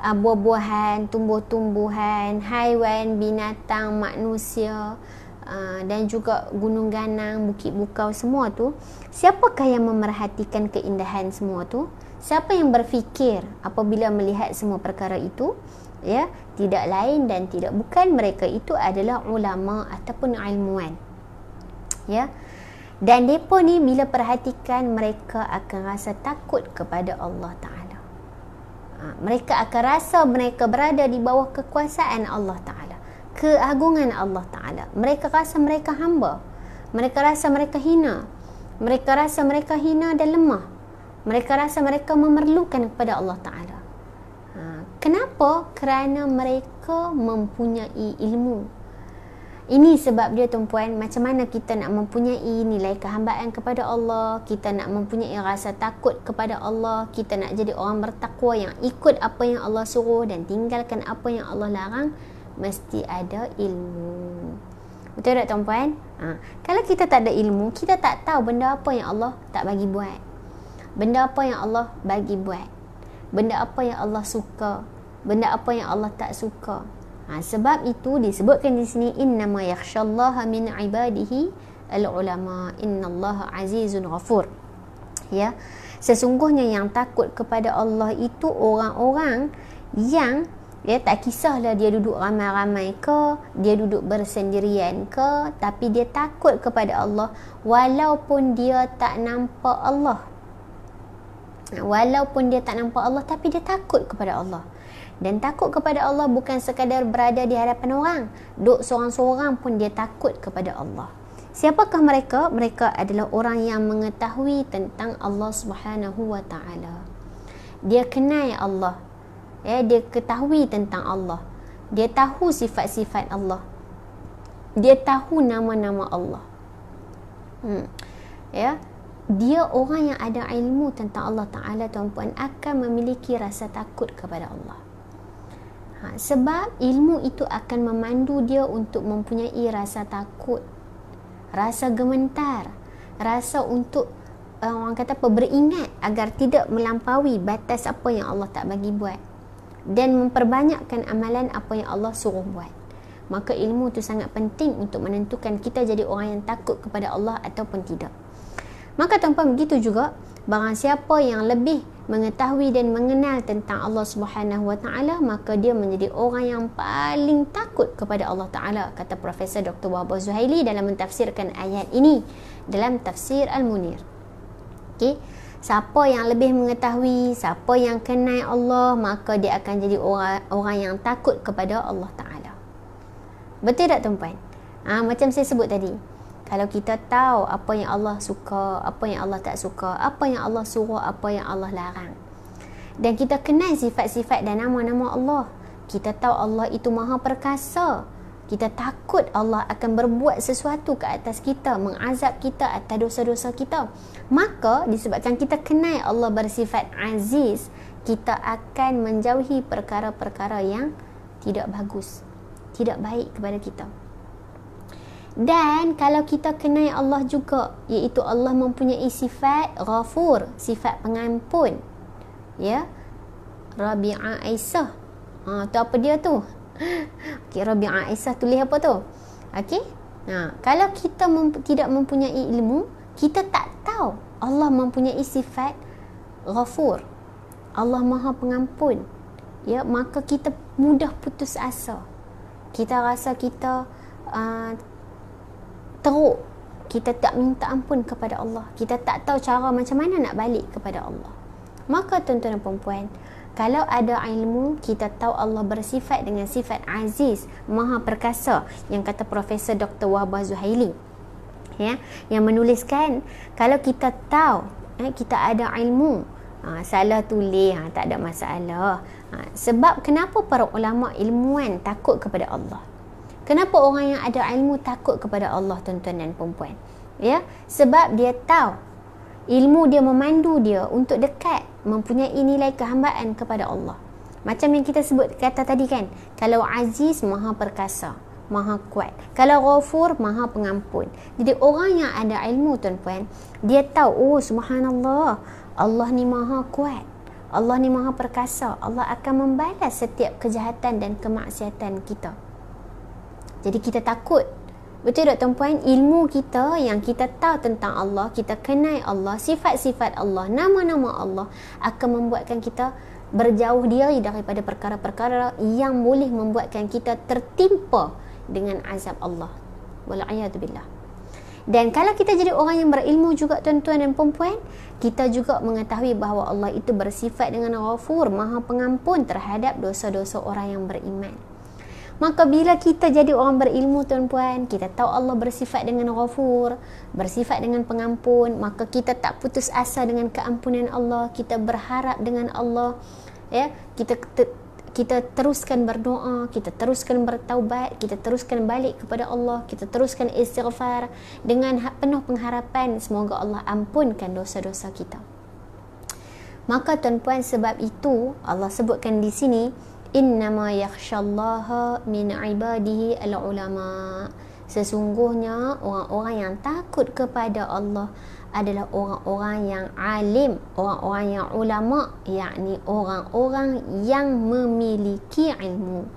uh, buah-buahan, tumbuh-tumbuhan, haiwan, binatang, manusia uh, dan juga gunung ganang, bukit bukau semua tu siapakah yang memerhatikan keindahan semua tu siapa yang berfikir apabila melihat semua perkara itu ya tidak lain dan tidak bukan mereka itu adalah ulama ataupun ilmuan ya dan depa ni bila perhatikan mereka akan rasa takut kepada Allah taala ha, mereka akan rasa mereka berada di bawah kekuasaan Allah taala keagungan Allah taala mereka rasa mereka hamba mereka rasa mereka hina mereka rasa mereka hina dan lemah mereka rasa mereka memerlukan kepada Allah taala ha, Kenapa? Kerana mereka mempunyai ilmu ini sebab dia tuan-puan macam mana kita nak mempunyai nilai kehambaan kepada Allah, kita nak mempunyai rasa takut kepada Allah, kita nak jadi orang bertakwa yang ikut apa yang Allah suruh dan tinggalkan apa yang Allah larang, mesti ada ilmu. Betul tak tuan-puan? Ha. Kalau kita tak ada ilmu, kita tak tahu benda apa yang Allah tak bagi buat. Benda apa yang Allah bagi buat. Benda apa yang Allah suka. Benda apa yang Allah tak suka. Ha, sebab itu disebutkan di sini Inna ma yakhshallaha min ibadihi al-ulama innallaha azizun ghafur. Ya. Sesungguhnya yang takut kepada Allah itu orang-orang yang ya tak kisahlah dia duduk ramai-ramai ke, dia duduk bersendirian ke, tapi dia takut kepada Allah walaupun dia tak nampak Allah. Ha, walaupun dia tak nampak Allah tapi dia takut kepada Allah. Dan takut kepada Allah bukan sekadar berada di hadapan orang. Duk seorang-seorang pun dia takut kepada Allah. Siapakah mereka? Mereka adalah orang yang mengetahui tentang Allah Subhanahu Wa Taala. Dia kenal Allah. Ya, dia ketahui tentang Allah. Dia tahu sifat-sifat Allah. Dia tahu nama-nama Allah. Hmm. Ya, dia orang yang ada ilmu tentang Allah Taala tuan-puan akan memiliki rasa takut kepada Allah. Ha, sebab ilmu itu akan memandu dia untuk mempunyai rasa takut, rasa gementar, rasa untuk eh, orang kata apa beringat agar tidak melampaui batas apa yang Allah tak bagi buat dan memperbanyakkan amalan apa yang Allah suruh buat. Maka ilmu itu sangat penting untuk menentukan kita jadi orang yang takut kepada Allah ataupun tidak. Maka tanpa begitu juga barang siapa yang lebih mengetahui dan mengenal tentang Allah Subhanahu Wa Taala maka dia menjadi orang yang paling takut kepada Allah Taala kata Profesor Dr. Wahab Zuhaili dalam mentafsirkan ayat ini dalam tafsir Al-Munir. Okey, siapa yang lebih mengetahui, siapa yang kenal Allah maka dia akan jadi orang orang yang takut kepada Allah Taala. Betul tak tuan-puan? Ha, macam saya sebut tadi, kalau kita tahu apa yang Allah suka, apa yang Allah tak suka, apa yang Allah suruh, apa yang Allah larang. Dan kita kenal sifat-sifat dan nama-nama Allah. Kita tahu Allah itu maha perkasa. Kita takut Allah akan berbuat sesuatu ke atas kita, mengazab kita atas dosa-dosa kita. Maka disebabkan kita kenal Allah bersifat aziz, kita akan menjauhi perkara-perkara yang tidak bagus, tidak baik kepada kita. Dan kalau kita kenai Allah juga, iaitu Allah mempunyai sifat ghafur, sifat pengampun. Ya. Rabi'a Aisyah. Ha, tu apa dia tu? Okey, Rabi'a Aisyah tulis apa tu? Okay? Ha, kalau kita memp- tidak mempunyai ilmu, kita tak tahu Allah mempunyai sifat ghafur. Allah Maha Pengampun. Ya, maka kita mudah putus asa. Kita rasa kita uh, teruk kita tak minta ampun kepada Allah kita tak tahu cara macam mana nak balik kepada Allah maka tuan-tuan dan puan-puan kalau ada ilmu, kita tahu Allah bersifat dengan sifat aziz, maha perkasa yang kata Profesor Dr. Wahbah Zuhaili. Ya, yang menuliskan, kalau kita tahu eh, kita ada ilmu, ha, salah tulis, ha, tak ada masalah. Ha, sebab kenapa para ulama ilmuan takut kepada Allah? Kenapa orang yang ada ilmu takut kepada Allah tuan-tuan dan perempuan? Ya, sebab dia tahu ilmu dia memandu dia untuk dekat mempunyai nilai kehambaan kepada Allah. Macam yang kita sebut kata tadi kan, kalau Aziz Maha Perkasa, Maha Kuat. Kalau Ghafur Maha Pengampun. Jadi orang yang ada ilmu tuan-tuan, dia tahu oh subhanallah, Allah ni Maha Kuat. Allah ni Maha Perkasa. Allah akan membalas setiap kejahatan dan kemaksiatan kita. Jadi kita takut. Betul tak tuan puan? Ilmu kita yang kita tahu tentang Allah, kita kenai Allah, sifat-sifat Allah, nama-nama Allah akan membuatkan kita berjauh diri daripada perkara-perkara yang boleh membuatkan kita tertimpa dengan azab Allah. Wala'iyatubillah. Dan kalau kita jadi orang yang berilmu juga tuan-tuan dan puan-puan, kita juga mengetahui bahawa Allah itu bersifat dengan ghafur, maha pengampun terhadap dosa-dosa orang yang beriman. Maka bila kita jadi orang berilmu tuan-puan, kita tahu Allah bersifat dengan ghafur, bersifat dengan pengampun, maka kita tak putus asa dengan keampunan Allah, kita berharap dengan Allah. Ya, kita kita teruskan berdoa, kita teruskan bertaubat, kita teruskan balik kepada Allah, kita teruskan istighfar dengan ha, penuh pengharapan semoga Allah ampunkan dosa-dosa kita. Maka tuan-puan sebab itu Allah sebutkan di sini innama yakhshallaha min ibadihi al-ulama sesungguhnya orang-orang yang takut kepada Allah adalah orang-orang yang alim orang-orang yang ulama yakni orang-orang yang memiliki ilmu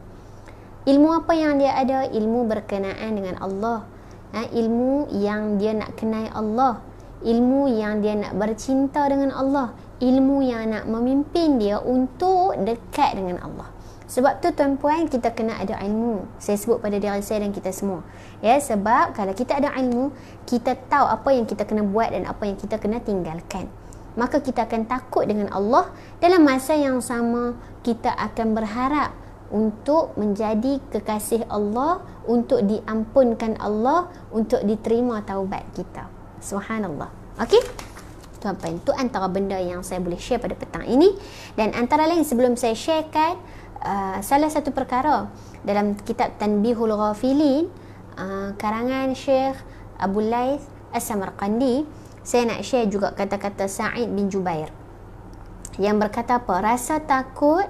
ilmu apa yang dia ada ilmu berkenaan dengan Allah ha, ilmu yang dia nak kenai Allah ilmu yang dia nak bercinta dengan Allah ilmu yang nak memimpin dia untuk dekat dengan Allah sebab tu tuan-puan kita kena ada ilmu. Saya sebut pada diri saya dan kita semua. Ya, sebab kalau kita ada ilmu, kita tahu apa yang kita kena buat dan apa yang kita kena tinggalkan. Maka kita akan takut dengan Allah dalam masa yang sama kita akan berharap untuk menjadi kekasih Allah, untuk diampunkan Allah, untuk diterima taubat kita. Subhanallah. Okey? Tuan-tuan, tu antara benda yang saya boleh share pada petang ini. Dan antara lain sebelum saya sharekan, Uh, salah satu perkara dalam kitab Tanbihul Ghafilin uh, karangan Syekh Abu Laith As-Samarqandi saya nak share juga kata-kata Sa'id bin Jubair yang berkata apa rasa takut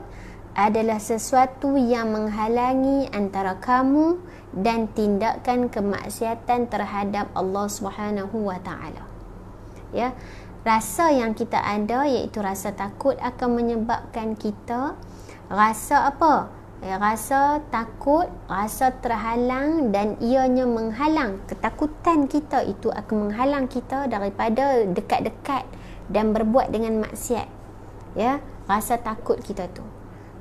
adalah sesuatu yang menghalangi antara kamu dan tindakan kemaksiatan terhadap Allah Subhanahu wa taala. Ya. Rasa yang kita ada iaitu rasa takut akan menyebabkan kita rasa apa? Eh, rasa takut, rasa terhalang dan ianya menghalang. Ketakutan kita itu akan menghalang kita daripada dekat-dekat dan berbuat dengan maksiat. Ya, rasa takut kita tu.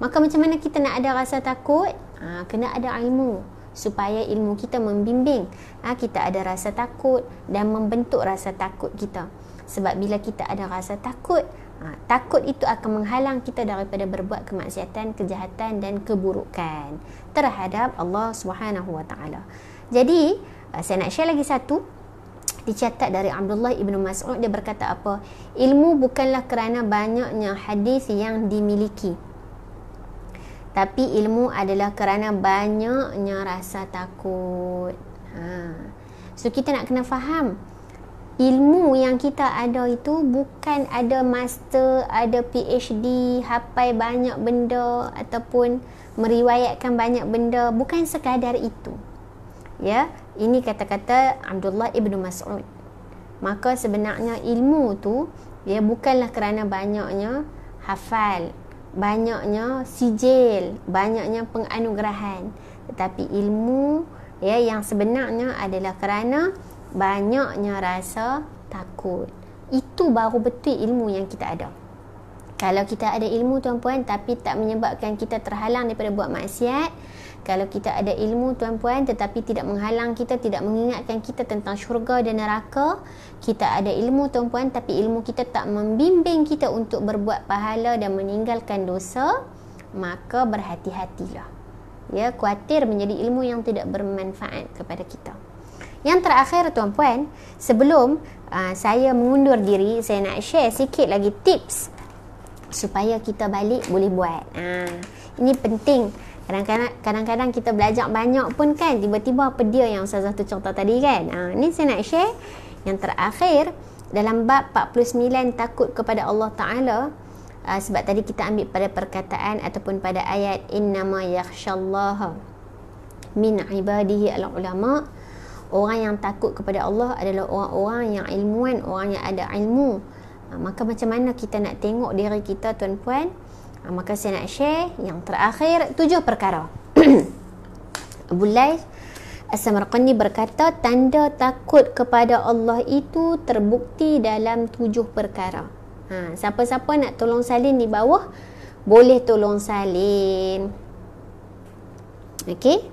Maka macam mana kita nak ada rasa takut? Ha, kena ada ilmu supaya ilmu kita membimbing ha, kita ada rasa takut dan membentuk rasa takut kita sebab bila kita ada rasa takut Ha, takut itu akan menghalang kita daripada berbuat kemaksiatan, kejahatan dan keburukan terhadap Allah Subhanahu Wa Taala. Jadi, eh, saya nak share lagi satu dicatat dari Abdullah Ibn Mas'ud dia berkata apa? Ilmu bukanlah kerana banyaknya hadis yang dimiliki. Tapi ilmu adalah kerana banyaknya rasa takut. Ha. So kita nak kena faham ilmu yang kita ada itu bukan ada master, ada PhD, hafal banyak benda ataupun meriwayatkan banyak benda, bukan sekadar itu. Ya, ini kata-kata Abdullah ibnu Mas'ud. Maka sebenarnya ilmu tu ya bukanlah kerana banyaknya hafal, banyaknya sijil, banyaknya penganugerahan, tetapi ilmu ya yang sebenarnya adalah kerana banyaknya rasa takut. Itu baru betul ilmu yang kita ada. Kalau kita ada ilmu tuan-puan tapi tak menyebabkan kita terhalang daripada buat maksiat, kalau kita ada ilmu tuan-puan tetapi tidak menghalang kita, tidak mengingatkan kita tentang syurga dan neraka, kita ada ilmu tuan-puan tapi ilmu kita tak membimbing kita untuk berbuat pahala dan meninggalkan dosa, maka berhati-hatilah. Ya, khawatir menjadi ilmu yang tidak bermanfaat kepada kita. Yang terakhir tuan-puan, sebelum uh, saya mengundur diri, saya nak share sikit lagi tips supaya kita balik boleh buat. Ha, ini penting. Kadang-kadang kadang kita belajar banyak pun kan, tiba-tiba apa dia yang Ustazah satu contoh tadi kan. Ha, ini saya nak share yang terakhir dalam bab 49 takut kepada Allah Ta'ala Uh, sebab tadi kita ambil pada perkataan ataupun pada ayat innama yakhshallaha min ibadihi al ulama orang yang takut kepada Allah adalah orang-orang yang ilmuan, orang yang ada ilmu. Ah, maka macam mana kita nak tengok diri kita tuan-puan? Ah, maka saya nak share yang terakhir tujuh perkara. Abu Lais as berkata tanda takut kepada Allah itu terbukti dalam tujuh perkara. Ha, siapa-siapa nak tolong salin di bawah boleh tolong salin. Okey?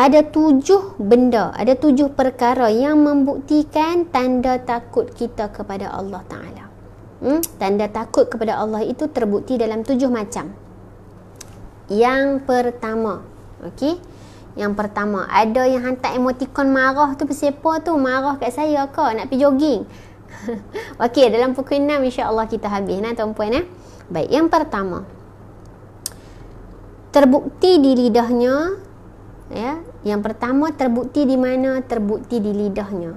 ada tujuh benda, ada tujuh perkara yang membuktikan tanda takut kita kepada Allah Ta'ala. Hmm? Tanda takut kepada Allah itu terbukti dalam tujuh macam. Yang pertama, okay? yang pertama, ada yang hantar emotikon marah tu, bersiapa tu, marah kat saya ke, nak pergi jogging. okay, dalam pukul enam insyaAllah kita habis, nah, tuan puan. Eh? Baik, yang pertama, terbukti di lidahnya ya yang pertama terbukti di mana terbukti di lidahnya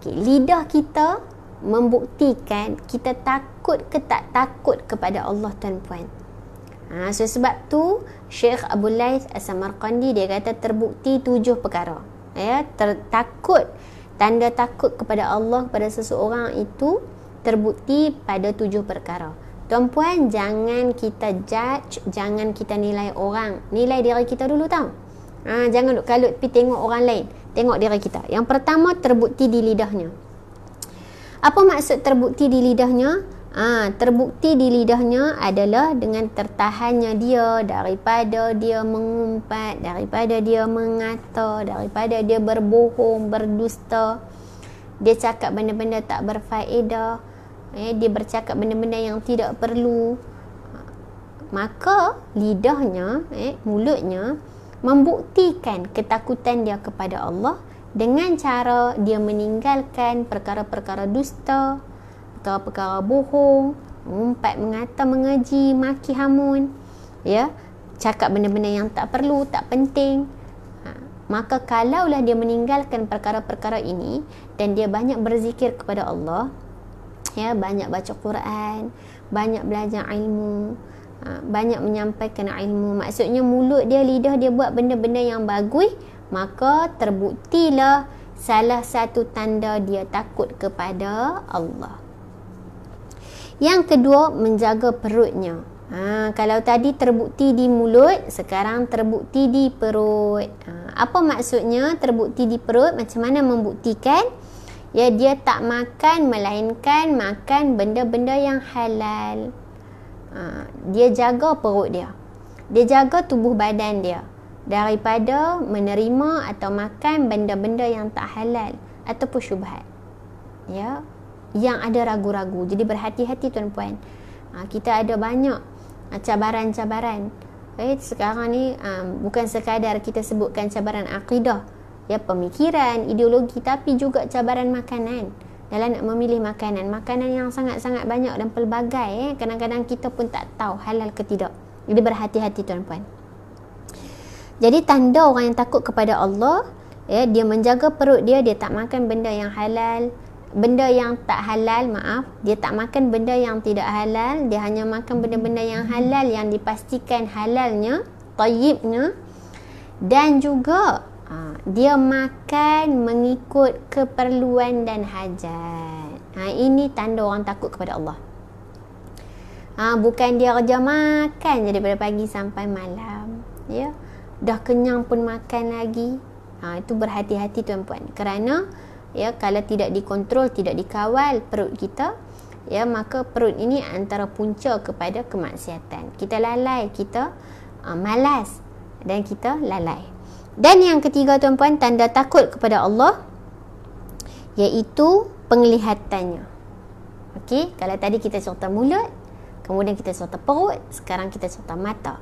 okay. lidah kita membuktikan kita takut ke tak takut kepada Allah tuan-puan ha, so sebab tu Syekh Abu Laith As-Samarqandi dia kata terbukti tujuh perkara ya takut tanda takut kepada Allah pada seseorang itu terbukti pada tujuh perkara tuan-puan jangan kita judge jangan kita nilai orang nilai diri kita dulu tau Ha, jangan duduk kalut tapi tengok orang lain. Tengok diri kita. Yang pertama terbukti di lidahnya. Apa maksud terbukti di lidahnya? Ha, terbukti di lidahnya adalah dengan tertahannya dia daripada dia mengumpat, daripada dia mengata, daripada dia berbohong, berdusta. Dia cakap benda-benda tak berfaedah. Eh, dia bercakap benda-benda yang tidak perlu. Maka lidahnya, eh, mulutnya, membuktikan ketakutan dia kepada Allah dengan cara dia meninggalkan perkara-perkara dusta, perkara-perkara bohong, umpat mengata, mengaji, maki hamun, ya, cakap benda-benda yang tak perlu, tak penting. Ha, maka kalaulah dia meninggalkan perkara-perkara ini dan dia banyak berzikir kepada Allah, ya, banyak baca Quran, banyak belajar ilmu, Ah, banyak menyampaikan ilmu maksudnya mulut dia lidah dia buat benda-benda yang bagus maka terbuktilah salah satu tanda dia takut kepada Allah yang kedua menjaga perutnya ha, kalau tadi terbukti di mulut sekarang terbukti di perut ha, apa maksudnya terbukti di perut macam mana membuktikan ya dia tak makan melainkan makan benda-benda yang halal Ha, dia jaga perut dia. Dia jaga tubuh badan dia daripada menerima atau makan benda-benda yang tak halal ataupun syubhat. Ya. Yang ada ragu-ragu. Jadi berhati-hati tuan-puan. Ha, kita ada banyak ha, cabaran-cabaran. Eh sekarang ni um, bukan sekadar kita sebutkan cabaran akidah, ya pemikiran, ideologi tapi juga cabaran makanan dalam nak memilih makanan makanan yang sangat-sangat banyak dan pelbagai eh kadang-kadang kita pun tak tahu halal ke tidak jadi berhati-hati tuan-puan jadi tanda orang yang takut kepada Allah ya dia menjaga perut dia dia tak makan benda yang halal benda yang tak halal maaf dia tak makan benda yang tidak halal dia hanya makan benda-benda yang halal yang dipastikan halalnya tayyibnya dan juga Ha, dia makan mengikut keperluan dan hajat. Ha, ini tanda orang takut kepada Allah. Ha, bukan dia kerja makan je daripada pagi sampai malam. Ya? Dah kenyang pun makan lagi. Ha, itu berhati-hati tuan-puan. Kerana ya, kalau tidak dikontrol, tidak dikawal perut kita, ya maka perut ini antara punca kepada kemaksiatan. Kita lalai, kita uh, malas dan kita lalai. Dan yang ketiga tuan-puan, tanda takut kepada Allah iaitu penglihatannya. Okey, kalau tadi kita cerita mulut, kemudian kita cerita perut, sekarang kita cerita mata.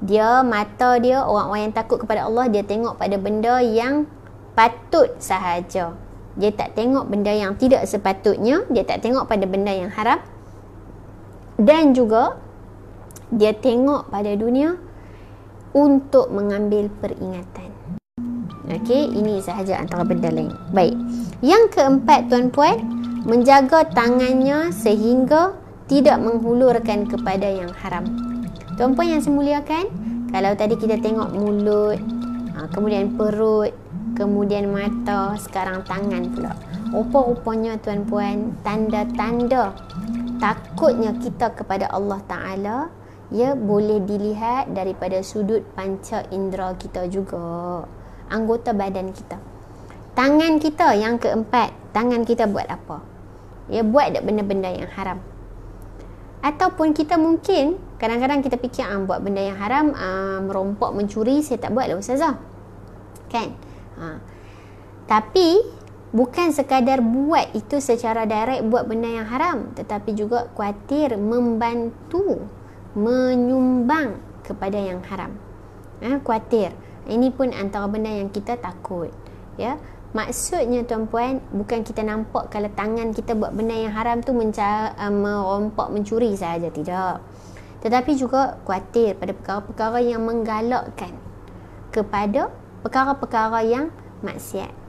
Dia mata dia orang-orang yang takut kepada Allah dia tengok pada benda yang patut sahaja. Dia tak tengok benda yang tidak sepatutnya, dia tak tengok pada benda yang haram. Dan juga dia tengok pada dunia untuk mengambil peringatan. Okey, ini sahaja antara benda lain. Baik. Yang keempat, tuan-puan, menjaga tangannya sehingga tidak menghulurkan kepada yang haram. Tuan-puan yang semuliakan, kalau tadi kita tengok mulut, ah, kemudian perut, kemudian mata, sekarang tangan pula. Rupa-rupanya tuan-puan, tanda-tanda takutnya kita kepada Allah Ta'ala Ya boleh dilihat daripada sudut panca indera kita juga anggota badan kita tangan kita yang keempat tangan kita buat apa ya buat dak benda-benda yang haram ataupun kita mungkin kadang-kadang kita fikir ah buat benda yang haram ah merompak mencuri saya tak buatlah ustazah kan ha. tapi bukan sekadar buat itu secara direct buat benda yang haram tetapi juga kuatir membantu menyumbang kepada yang haram. ha, kuatir. Ini pun antara benda yang kita takut. Ya. Maksudnya tuan-puan, bukan kita nampak kalau tangan kita buat benda yang haram tu menca- eh, merompak, mencuri saja tidak. Tetapi juga kuatir pada perkara-perkara yang menggalakkan kepada perkara-perkara yang maksiat.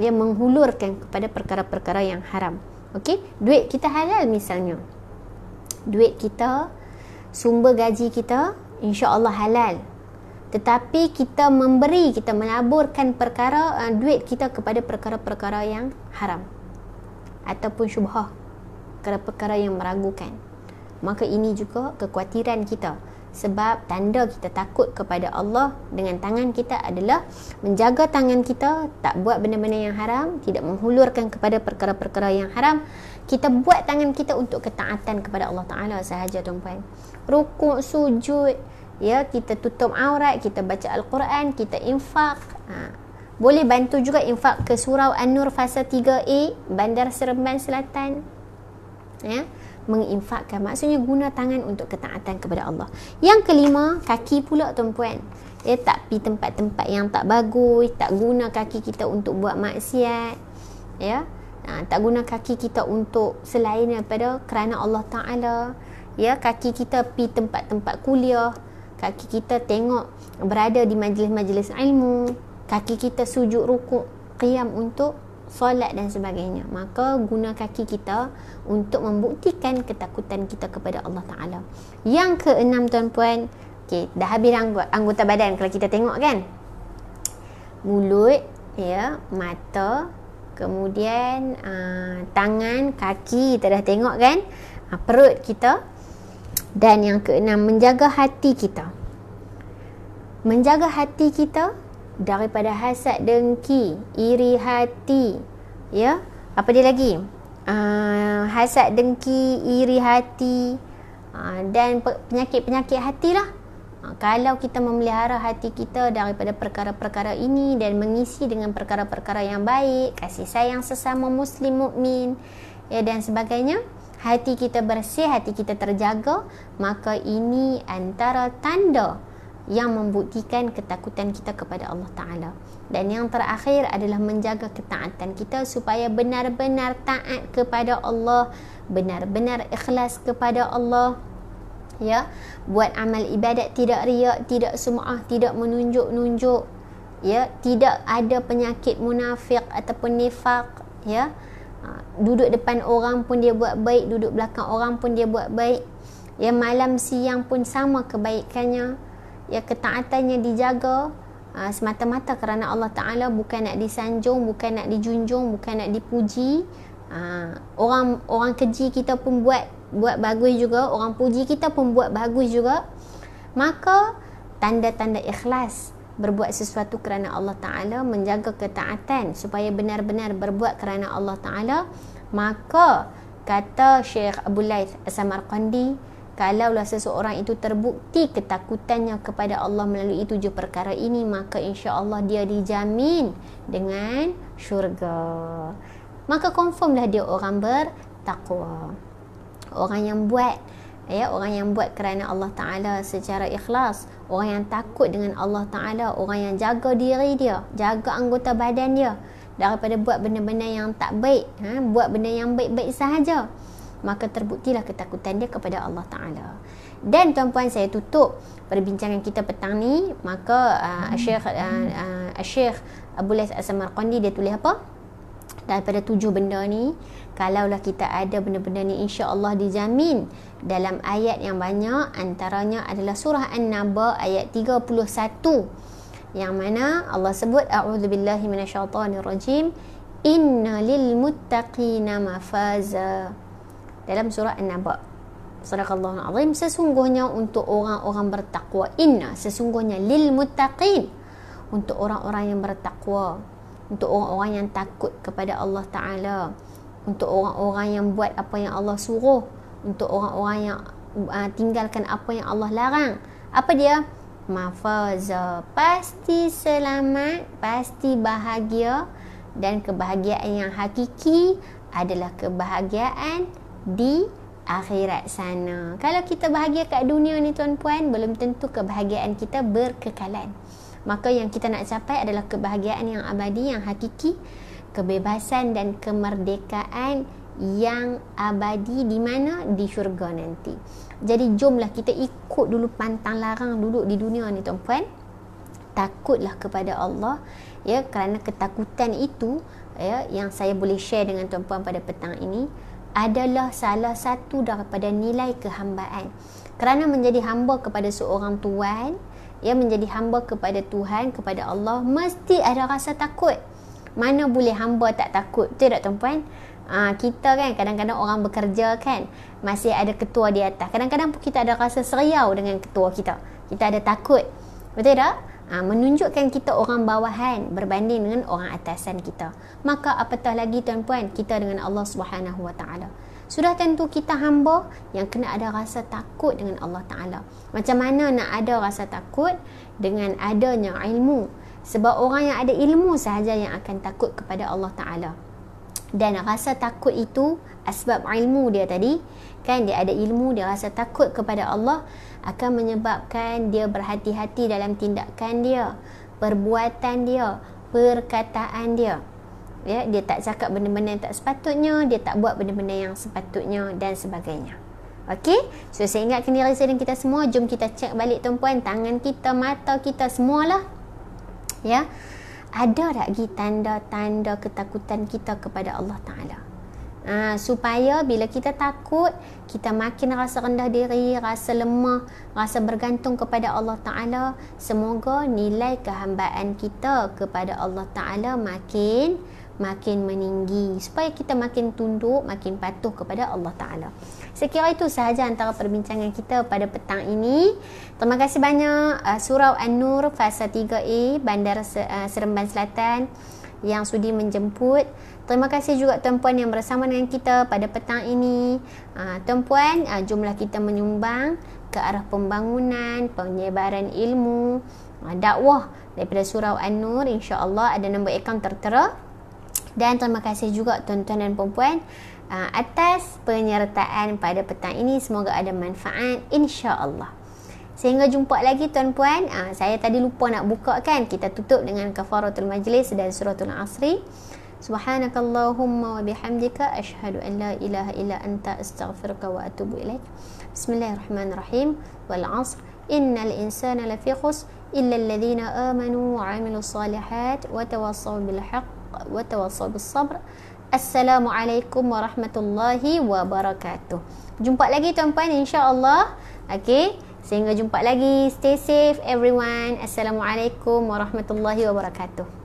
yang menghulurkan kepada perkara-perkara yang haram. Okey, duit kita halal misalnya. Duit kita sumber gaji kita insya-Allah halal. Tetapi kita memberi, kita melaburkan perkara uh, duit kita kepada perkara-perkara yang haram ataupun syubhah kepada perkara yang meragukan. Maka ini juga kekhawatiran kita sebab tanda kita takut kepada Allah dengan tangan kita adalah menjaga tangan kita tak buat benda-benda yang haram, tidak menghulurkan kepada perkara-perkara yang haram kita buat tangan kita untuk ketaatan kepada Allah Taala sahaja tuan-puan. Rukuk, sujud, ya kita tutup aurat, kita baca al-Quran, kita infak. Ha. Boleh bantu juga infak ke surau An-Nur fasa 3A Bandar Seremban Selatan. Ya, menginfakkan maksudnya guna tangan untuk ketaatan kepada Allah. Yang kelima, kaki pula tuan-puan. Ya, tak pi tempat-tempat yang tak bagus, tak guna kaki kita untuk buat maksiat. Ya ha, tak guna kaki kita untuk selain daripada kerana Allah Ta'ala ya kaki kita pi tempat-tempat kuliah kaki kita tengok berada di majlis-majlis ilmu kaki kita sujud rukuk qiyam untuk solat dan sebagainya maka guna kaki kita untuk membuktikan ketakutan kita kepada Allah Ta'ala yang keenam tuan-puan okay, dah habis anggota badan kalau kita tengok kan mulut ya mata kemudian aa, ah, tangan, kaki kita dah tengok kan aa, ah, perut kita dan yang keenam menjaga hati kita menjaga hati kita daripada hasad dengki iri hati ya apa dia lagi aa, ah, hasad dengki iri hati aa, dan penyakit-penyakit hati lah. Ha, kalau kita memelihara hati kita daripada perkara-perkara ini dan mengisi dengan perkara-perkara yang baik, kasih sayang sesama muslim mukmin ya dan sebagainya, hati kita bersih, hati kita terjaga, maka ini antara tanda yang membuktikan ketakutan kita kepada Allah Taala. Dan yang terakhir adalah menjaga ketaatan kita supaya benar-benar taat kepada Allah, benar-benar ikhlas kepada Allah ya buat amal ibadat tidak riak tidak sumah tidak menunjuk-nunjuk ya tidak ada penyakit munafik ataupun nifak ya ha, duduk depan orang pun dia buat baik duduk belakang orang pun dia buat baik ya malam siang pun sama kebaikannya ya ketaatannya dijaga Aa, ha, semata-mata kerana Allah Ta'ala bukan nak disanjung, bukan nak dijunjung, bukan nak dipuji. Aa, ha, orang orang keji kita pun buat buat bagus juga, orang puji kita pun buat bagus juga, maka tanda-tanda ikhlas berbuat sesuatu kerana Allah Ta'ala menjaga ketaatan supaya benar-benar berbuat kerana Allah Ta'ala maka kata Syekh Abu Laith Samarqandi kalaulah seseorang itu terbukti ketakutannya kepada Allah melalui tujuh perkara ini maka insya Allah dia dijamin dengan syurga maka confirmlah dia orang bertakwa orang yang buat ya orang yang buat kerana Allah Taala secara ikhlas orang yang takut dengan Allah Taala orang yang jaga diri dia jaga anggota badan dia daripada buat benda-benda yang tak baik ha buat benda yang baik-baik sahaja maka terbuktilah ketakutan dia kepada Allah Taala dan tuan-puan saya tutup perbincangan kita petang ni maka uh, hmm. syekh uh, uh, syekh Abu Lais Asmar Qandi dia tulis apa daripada tujuh benda ni kalaulah kita ada benda-benda ni insya-Allah dijamin dalam ayat yang banyak antaranya adalah surah An-Naba ayat 31 yang mana Allah sebut a'udzubillahi minasyaitonirrajim innalil muttaqina mafaza dalam surah An-Naba Sadaqallahul azim sesungguhnya untuk orang-orang bertakwa inna sesungguhnya lil muttaqin untuk orang-orang yang bertakwa untuk orang-orang yang takut kepada Allah Ta'ala untuk orang-orang yang buat apa yang Allah suruh untuk orang-orang yang uh, tinggalkan apa yang Allah larang apa dia? mafaza pasti selamat pasti bahagia dan kebahagiaan yang hakiki adalah kebahagiaan di akhirat sana kalau kita bahagia kat dunia ni tuan-puan belum tentu kebahagiaan kita berkekalan maka yang kita nak capai adalah kebahagiaan yang abadi yang hakiki kebebasan dan kemerdekaan yang abadi di mana di syurga nanti jadi jomlah kita ikut dulu pantang larang duduk di dunia ni tuan-puan takutlah kepada Allah ya kerana ketakutan itu ya yang saya boleh share dengan tuan-puan pada petang ini adalah salah satu daripada nilai kehambaan kerana menjadi hamba kepada seorang tuan ya menjadi hamba kepada Tuhan kepada Allah mesti ada rasa takut mana boleh hamba tak takut betul tak tuan-puan ha, kita kan kadang-kadang orang bekerja kan masih ada ketua di atas kadang-kadang pun kita ada rasa seriau dengan ketua kita kita ada takut betul tak ha, menunjukkan kita orang bawahan berbanding dengan orang atasan kita maka apatah lagi tuan-puan kita dengan Allah Subhanahu Wa Taala sudah tentu kita hamba yang kena ada rasa takut dengan Allah Ta'ala. Macam mana nak ada rasa takut dengan adanya ilmu? Sebab orang yang ada ilmu sahaja yang akan takut kepada Allah Ta'ala. Dan rasa takut itu asbab ilmu dia tadi. Kan dia ada ilmu, dia rasa takut kepada Allah akan menyebabkan dia berhati-hati dalam tindakan dia, perbuatan dia, perkataan dia ya dia tak cakap benda-benda yang tak sepatutnya dia tak buat benda-benda yang sepatutnya dan sebagainya Okey, so saya ingatkan diri saya dan kita semua Jom kita cek balik tuan-puan Tangan kita, mata kita, semualah Ya Ada tak lagi tanda-tanda ketakutan kita kepada Allah Ta'ala ha, Supaya bila kita takut Kita makin rasa rendah diri Rasa lemah Rasa bergantung kepada Allah Ta'ala Semoga nilai kehambaan kita kepada Allah Ta'ala Makin makin meninggi supaya kita makin tunduk makin patuh kepada Allah Taala. Sekira itu sahaja antara perbincangan kita pada petang ini. Terima kasih banyak uh, Surau An-Nur fasa 3A Bandar uh, Seremban Selatan yang sudi menjemput. Terima kasih juga tuan puan yang bersama dengan kita pada petang ini. Uh, tuan puan, uh, jumlah kita menyumbang ke arah pembangunan, penyebaran ilmu, uh, dakwah daripada Surau An-Nur insya-Allah ada nombor akaun tertera dan terima kasih juga tuan-tuan dan puan-puan uh, atas penyertaan pada petang ini. Semoga ada manfaat insya-Allah. Sehingga jumpa lagi tuan-puan. Uh, saya tadi lupa nak buka kan. Kita tutup dengan kafaratul majlis dan suratul asri. Subhanakallahumma wa bihamdika ashhadu an la ilaha illa anta astaghfiruka wa atubu ilaik. Bismillahirrahmanirrahim. Wal 'asr innal insana lafi khusr illa alladhina amanu wa 'amilus salihat wa tawassaw bil haqq وتواصل بالصبر السلام عليكم ورحمة الله وبركاته جمعة lagi tuan-puan insyaAllah okay sehingga jumpa lagi stay safe everyone assalamualaikum warahmatullahi wabarakatuh